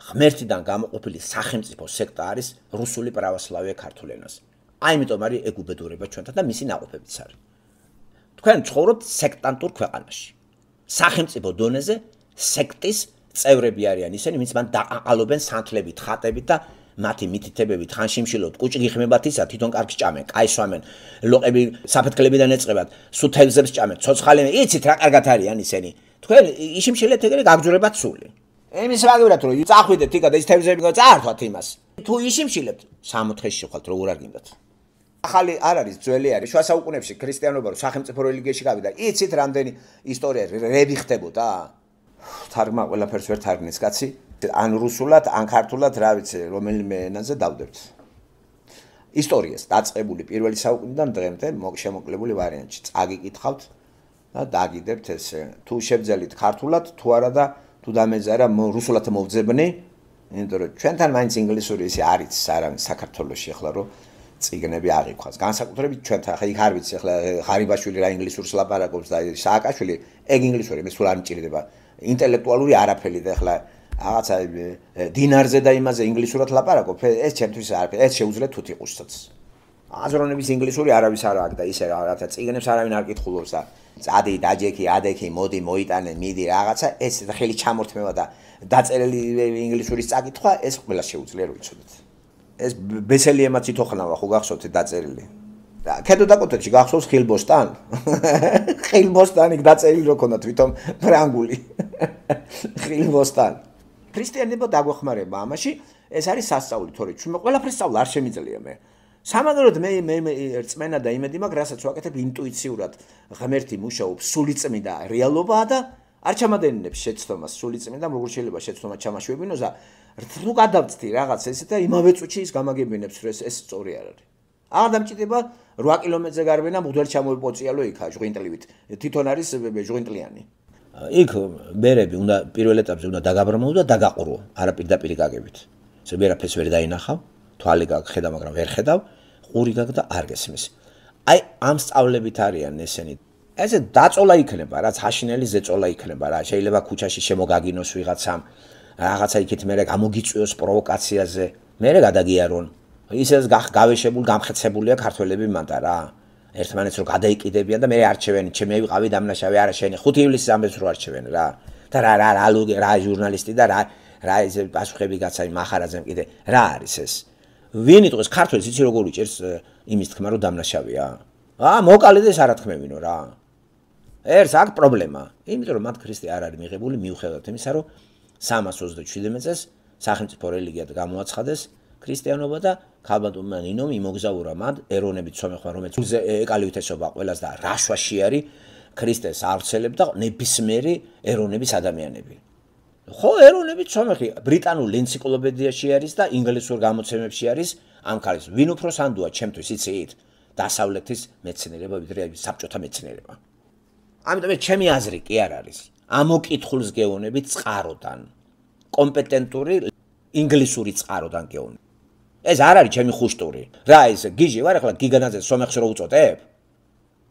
ღმერთიდან გამოყოფილი სახელმწიფო სექტა არის რუსული პრავოსლავია ქართულენას აი ამიტომ არის ეგ უბედურება ჩვენთან და მისი ناقოფებიც არის თქვენ ცხოვრობთ სექტანტურ ქვეყანაში. სახელმწიფო დონეზე სექტის წევრები არიან ისინი, ვინც მან დააყალობენ სანთლებით, ხატებით და მათი მითითებებით ხანშიმშილოთ, კუჭი გიხმებათ ისა, თვითონ კარგს ჭამენ, кайსვამენ, ლოყები საფეთქლებიდან ეწყებათ, სუთელზებს ჭამენ, ცოცხალენ, იცით რა კარგად არიან ისინი. თქვენ იშიმშილეთ ეგრე გაგძურებათ სული. ემის რაგურად რომ წახვიდეთ, თიკა და ის თევზები გაწართვათ იმას. თუ იშიმშილებთ, სამოთხეში შეხვალთ, რო უარგინდათ. ახალი არ არის ძველი არის შუა საუკუნეებში ქრისტიანობა რო სახელმწიფო რელიგიაში გავიდა იცით რამდენი ისტორია რევი ხდებოდა თარგმა ყველაფერს ვერ თარგმნის კაცი ან რუსულად ან ქართულად რა ვიცი რომელიმე ენაზე დავდებთ ისტორიას დაწყებული პირველი საუკუნიდან დღემდე შემოკლებული ვარიანტი წაგიკითხავთ და დაგიდებთ ესე თუ შეძელით ქართულად თუ არა და თუ დამეზარა რუსულად მოძებნე იმიტომ რომ ჩვენთან მაინც ინგლისური ისე არის არ არის საქართველოს შეხლა რომ ციგნები აღიქვას. განსაკუთრებით ჩვენთან ხა იქ არ ვიცი ახლა ღარიბაშვილი რა ინგლისურს ლაპარაკობს და სააკაშვილი ეგ ინგლისური მე სულ არ მჭირდება. ინტელექტუალური არაფერი და ახლა რაღაცა დინარზე და იმაზე ინგლისურად ლაპარაკობ. ეს ჩემთვის არაფერი. ეს შეუძლია თუ თიყუშსაც. აზრონების ინგლისური არავის არ აქვს და ისე რაღაცა ციგნებს არავინ არ კითხულობს და წადი დაჯექი ადექი მოდი მოიტანე მიდი რაღაცა ეს ხელი ჩამორთმევა და დაწერილი ინგლისურის წაკითხვა ეს ყველა შეუძლია რომ იცოდეთ. ეს ბესელიემა ციტოხნავა ხო გახსოვთ დაწერილი და ქედო დაკოთეთში გახსოვს ხილბოსტან ხილბოსტანი დაწერილი რო ქონდა თვითონ ფრანგული ხილბოსტან ქრისტიანებო დაგვეხმარება ამაში ეს არის სასწაული თორე ჩვენ ყველაფერს სწავლა არ შემიძლია მე სამაგეროდ მე მე წმენა და იმედი მაქვს რასაც ვაკეთებ ინტუიციურად ღმერთი მუშაობს სული წმინდა რეალობაა და არ ჩამადენინებს შეცდომას სული წმინდა როგორ შეიძლება შეცდომა ჩამაშვებინოს და რთულ გადავწდი რაღაც ესე და იმავე წუთში ის გამაგებინებს რომ ეს ეს სწორი არ არის აღარ დამჭიდება 8 კილომეტრზე გარბენა მუდელ ჩამოიპოწიალო იქა ჟღინტლივით თვითონ არის ჟღინტლიანი იქ მერები უნდა პირველ ეტაპზე უნდა დაგაბრმო და დაგაყრო არა პირდაპირი გაგებით ესე ვერაფერს ვერ დაინახავ თვალი გაგ ხედა მაგრამ ვერ ხედავ ყური გაგ და არ გესმის აი ამ სწავლებით არიან ესენი ესე დაწოლა იქნება რაც აშინელი ზეწოლა იქნება რა შეიძლება ქუჩაში შემოგაგინოს ვიღაცამ რაღაცა იქით მე გამოგიწვიოს პროვოკაციაზე. მე გადაგიარონ. ისეს გავეშებულ გამხეცებულია ქართველები მანდა რა. ერთმანეთს რომ გადაიკიდებიან და მე არჩევენ, ჩემ მეიყავი დამნაშავე არა შენი. 5 ივლისს ამბეს რო არჩევენ რა. და რა რა რა რა ჟურნალისტი და რა რა ეს პასუხები გაცაი מחარაზემ კიდე. რა არის ეს? ვინი თქოს ქართველს იცი როგორ უჭერს იმის თქმა რომ დამნაშავეა? აა მოკალედ ეს არათქმევინო რა. ერთს აქ პრობლემა. იმიტომ რომ მათ ქრისტე არ არის მიღებული მიუხედავად იმისა რომ 327 წელს სახელმწიფო რელიგიად გამოაცხადეს ქრისტიანობა და ქალბატონმა ნინომ იმოგზაურა მათ ეროვნებით სამეხვა რომელიც ეკალიუთესობა ყველას და რაშვაში არის ქრისტეს არცელებდა ნებისმიერი ეროვნების ადამიანები. ხო, ეროვნებით სამეხი ბრიტანულ ენციკლოპედიაში არის და ინგლისურ გამოცემებში არის ამ ქალის ვინ უფრო სანდოა ჩემთვის იცით დასავლეთის მეცნიერება ვიდრე საბჭოთა მეცნიერება. ამიტომ ჩემი აზრი კი არ არის ამოკითხულს გეუნებით წყაროდან. კომპეტენტური ინგლისური წყაროდან გეუბნები. ეს არ არის ჩემი ხუშტური. რა ეს გიჟი ვარ ახლა გიგანაძე სომეხს რო უწოდებ?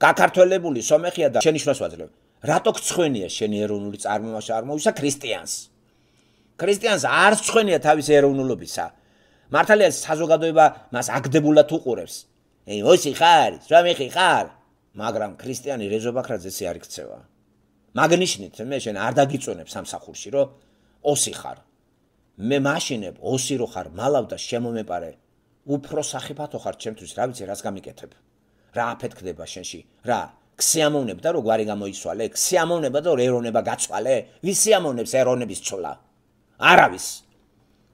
გაქართველებული სომეხია და შენ ისრას ვაძლევ. რატო გცხვენია შენი ეროვნული წარმომავლობა არმოვისა ქრისტიანს? ქრისტიანს არ ცხვენია თავის ეროვნულობისა. მართალია საზოგადოება მას აგდებულად უყურებს. ეი, ოსი ხარ, სომეხი ხარ, მაგრამ ქრისტიანი რეზობაკრაძეც არიქცევა. მაგნიშნით მე შენ არ დაგიწონებს სამსახურში, რომ ოსი ხარ. მე მაშინებ ოსი რო ხარ, მალავ და შემომეპარე. უფრო სახიფათო ხარ ჩემთვის, რა ვიცი, რას გამიკეთებ. რა აფეთქდება შენში? რა? ქსიამოვნებ და რო გვარი გამოისვალე, ქსიამოვნება და ეროვნება გაცვალე? ვისიამოვნებს ეროვნების ცოლა? არავის.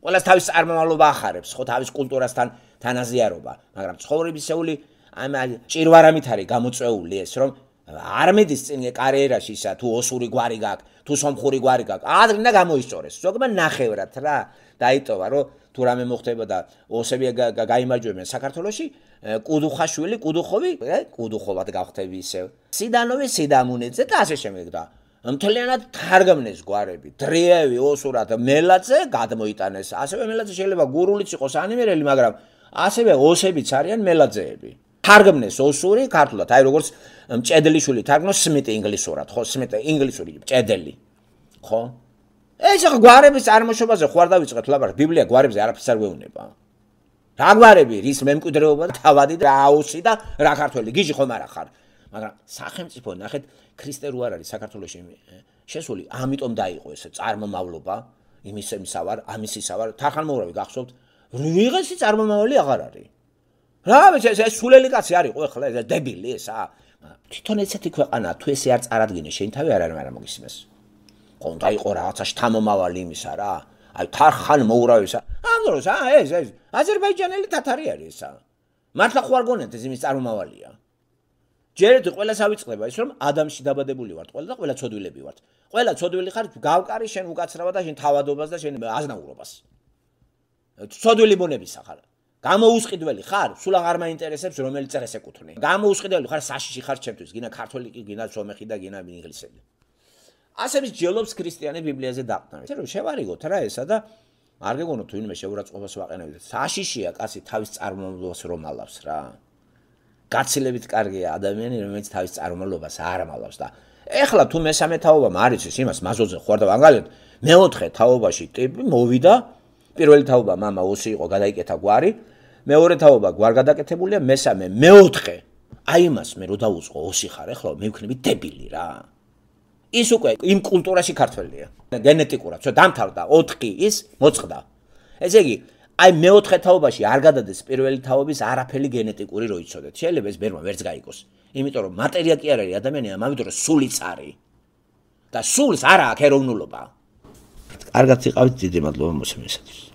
ყოველას თავის წარმომავლობა ახარებს, ხო თავის კულტურასთან თანაზიარობა, მაგრამ ცხოვრებისეული ამ ჭირვარამით არის გამოწეული ეს, რომ არმედის წინ კარიერაში ისა თუ ოსური გვარი გაქვს თუ სომხური გვარი გაკ. ადრინდა გამოისწორეს. ზოგმა ნახევრად რა დაიტოვა, რომ თუ რამე მოხდება და ოსებია გაიმარჯვებენ საქართველოსში, კუდუხაშვილი, კუდუხოვი, ე, კუდუხოვად გავხდები ისევ. სიდანოვი, სიდამუნიძე და ასე შემდეგ და მთლიანად თარგმნეს გვარები. დრიევი ოსურად მელაძე გადმოიტანეს. ასევე მელაძე შეიძლება გურულიც იყოს ანიმერელი, მაგრამ ასევე ოსებიც არიან მელაძეები. თარგმნეს ოსური ქართულად, აი როგორც მწედლიშვილი თარგმნოს სმიტი ინგლისურად, ხო, სმიტი ინგლისური მწედელი. ხო? ეს ახლა გვარების წარმოშობაზე ხوار დავიწყეთ, ლაბარ, ბიბლია გვარებზე არაფერს არ გვეუბნება. რა გვარები, რის მემკვიდრეობა და თავადი და აუსი და რა ქართველი, გიჟი ხომ არა ხარ? მაგრამ სახელმწიფო ნახეთ, ქრისტე რო არ არის საქართველოს შესული, ამიტომ დაიყო ეს წარმომავლობა, იმისემ ისავარ, ამისი ისავარ, თარხან მოურავი გახსოვთ? ვიღეს ის წარმომავალი აღარ არის. რა ეს ეს სულელი კაცი არის ხო ახლა ეს დებილი ესა თვითონ ესეთი ქვეყანა თუ ესე არ წარადგინე შენ თავი არ არ არ მოგისმეს კონდა იყო რაღაცა შთამომავალი იმისა რა აი თარხან მოურავისა ამ დროს აა ეს ეს აზერბაიჯანელი თათარი არის ესა მართლა ხო არ გონეთ ეს იმის წარმომავალია ჯერეთ ყველას ავიწყდება ის რომ ადამიანში დაბადებული ვართ ყველა და ყველა ცოდვილები ვართ ყველა ცოდვილი ხარ გავკარი შენ უკაცრავად და შენ თავადობას და შენ აზნაურობას ცოდვილი მონებისა ხარ გამოუსყიდველი ხარ, სულ აღარ მაინტერესებს რომელი წერეს ეკუთვნი. გამოუსყიდველი ხარ საშიში ხარ ჩემთვის, გინდა ქართველი კი, გინდა სომეხი და გინდა ინგლისელი. ასევის ჯელობს ქრისტიანები ბიბლიაზე დაყვნენ. ეს რომ შევარიგოთ რა ესა და არ გეგონოთ თუ ვინმე შეურაცხყოფას ვაყენებდი. საშიშია კაცი თავის წარმომავლობას რომალავს რა. გაცილებით კარგია ადამიანი რომელიც თავის წარმომავლობას არ ამალავს და ეხლა თუ მესამე თაობა მარიცის იმას მაზოზე ხوار და ანგალეთ მეოთხე თაობაში ტიპი მოვიდა პირველი თაობა мама ოსი იყო გადაიკეთა გვარი მეორე თაობა გვარ გადაკეთებულია მესამე მეოთხე აი მას მე რო დაუწყო ოსი ხარ ახლა მე ვქნები დებილი რა ის უკვე იმ კულტურაში ქართველია გენეტიკურად ცო დამთავრდა 4 ის მოწდა ესე იგი აი მეოთხე თაობაში არ გადადეს პირველი თაობის არაფერი გენეტიკური რო იცოდეთ შეიძლება ეს ბერმა ვერც გაიგოს იმიტომ რომ მატერია კი არ არის ადამიანია მაგრამ ეს სული цаრი და სულს არა აქვს ეროვნულობა კარგად იყავით დიდი მადლობა მოსმენისათვის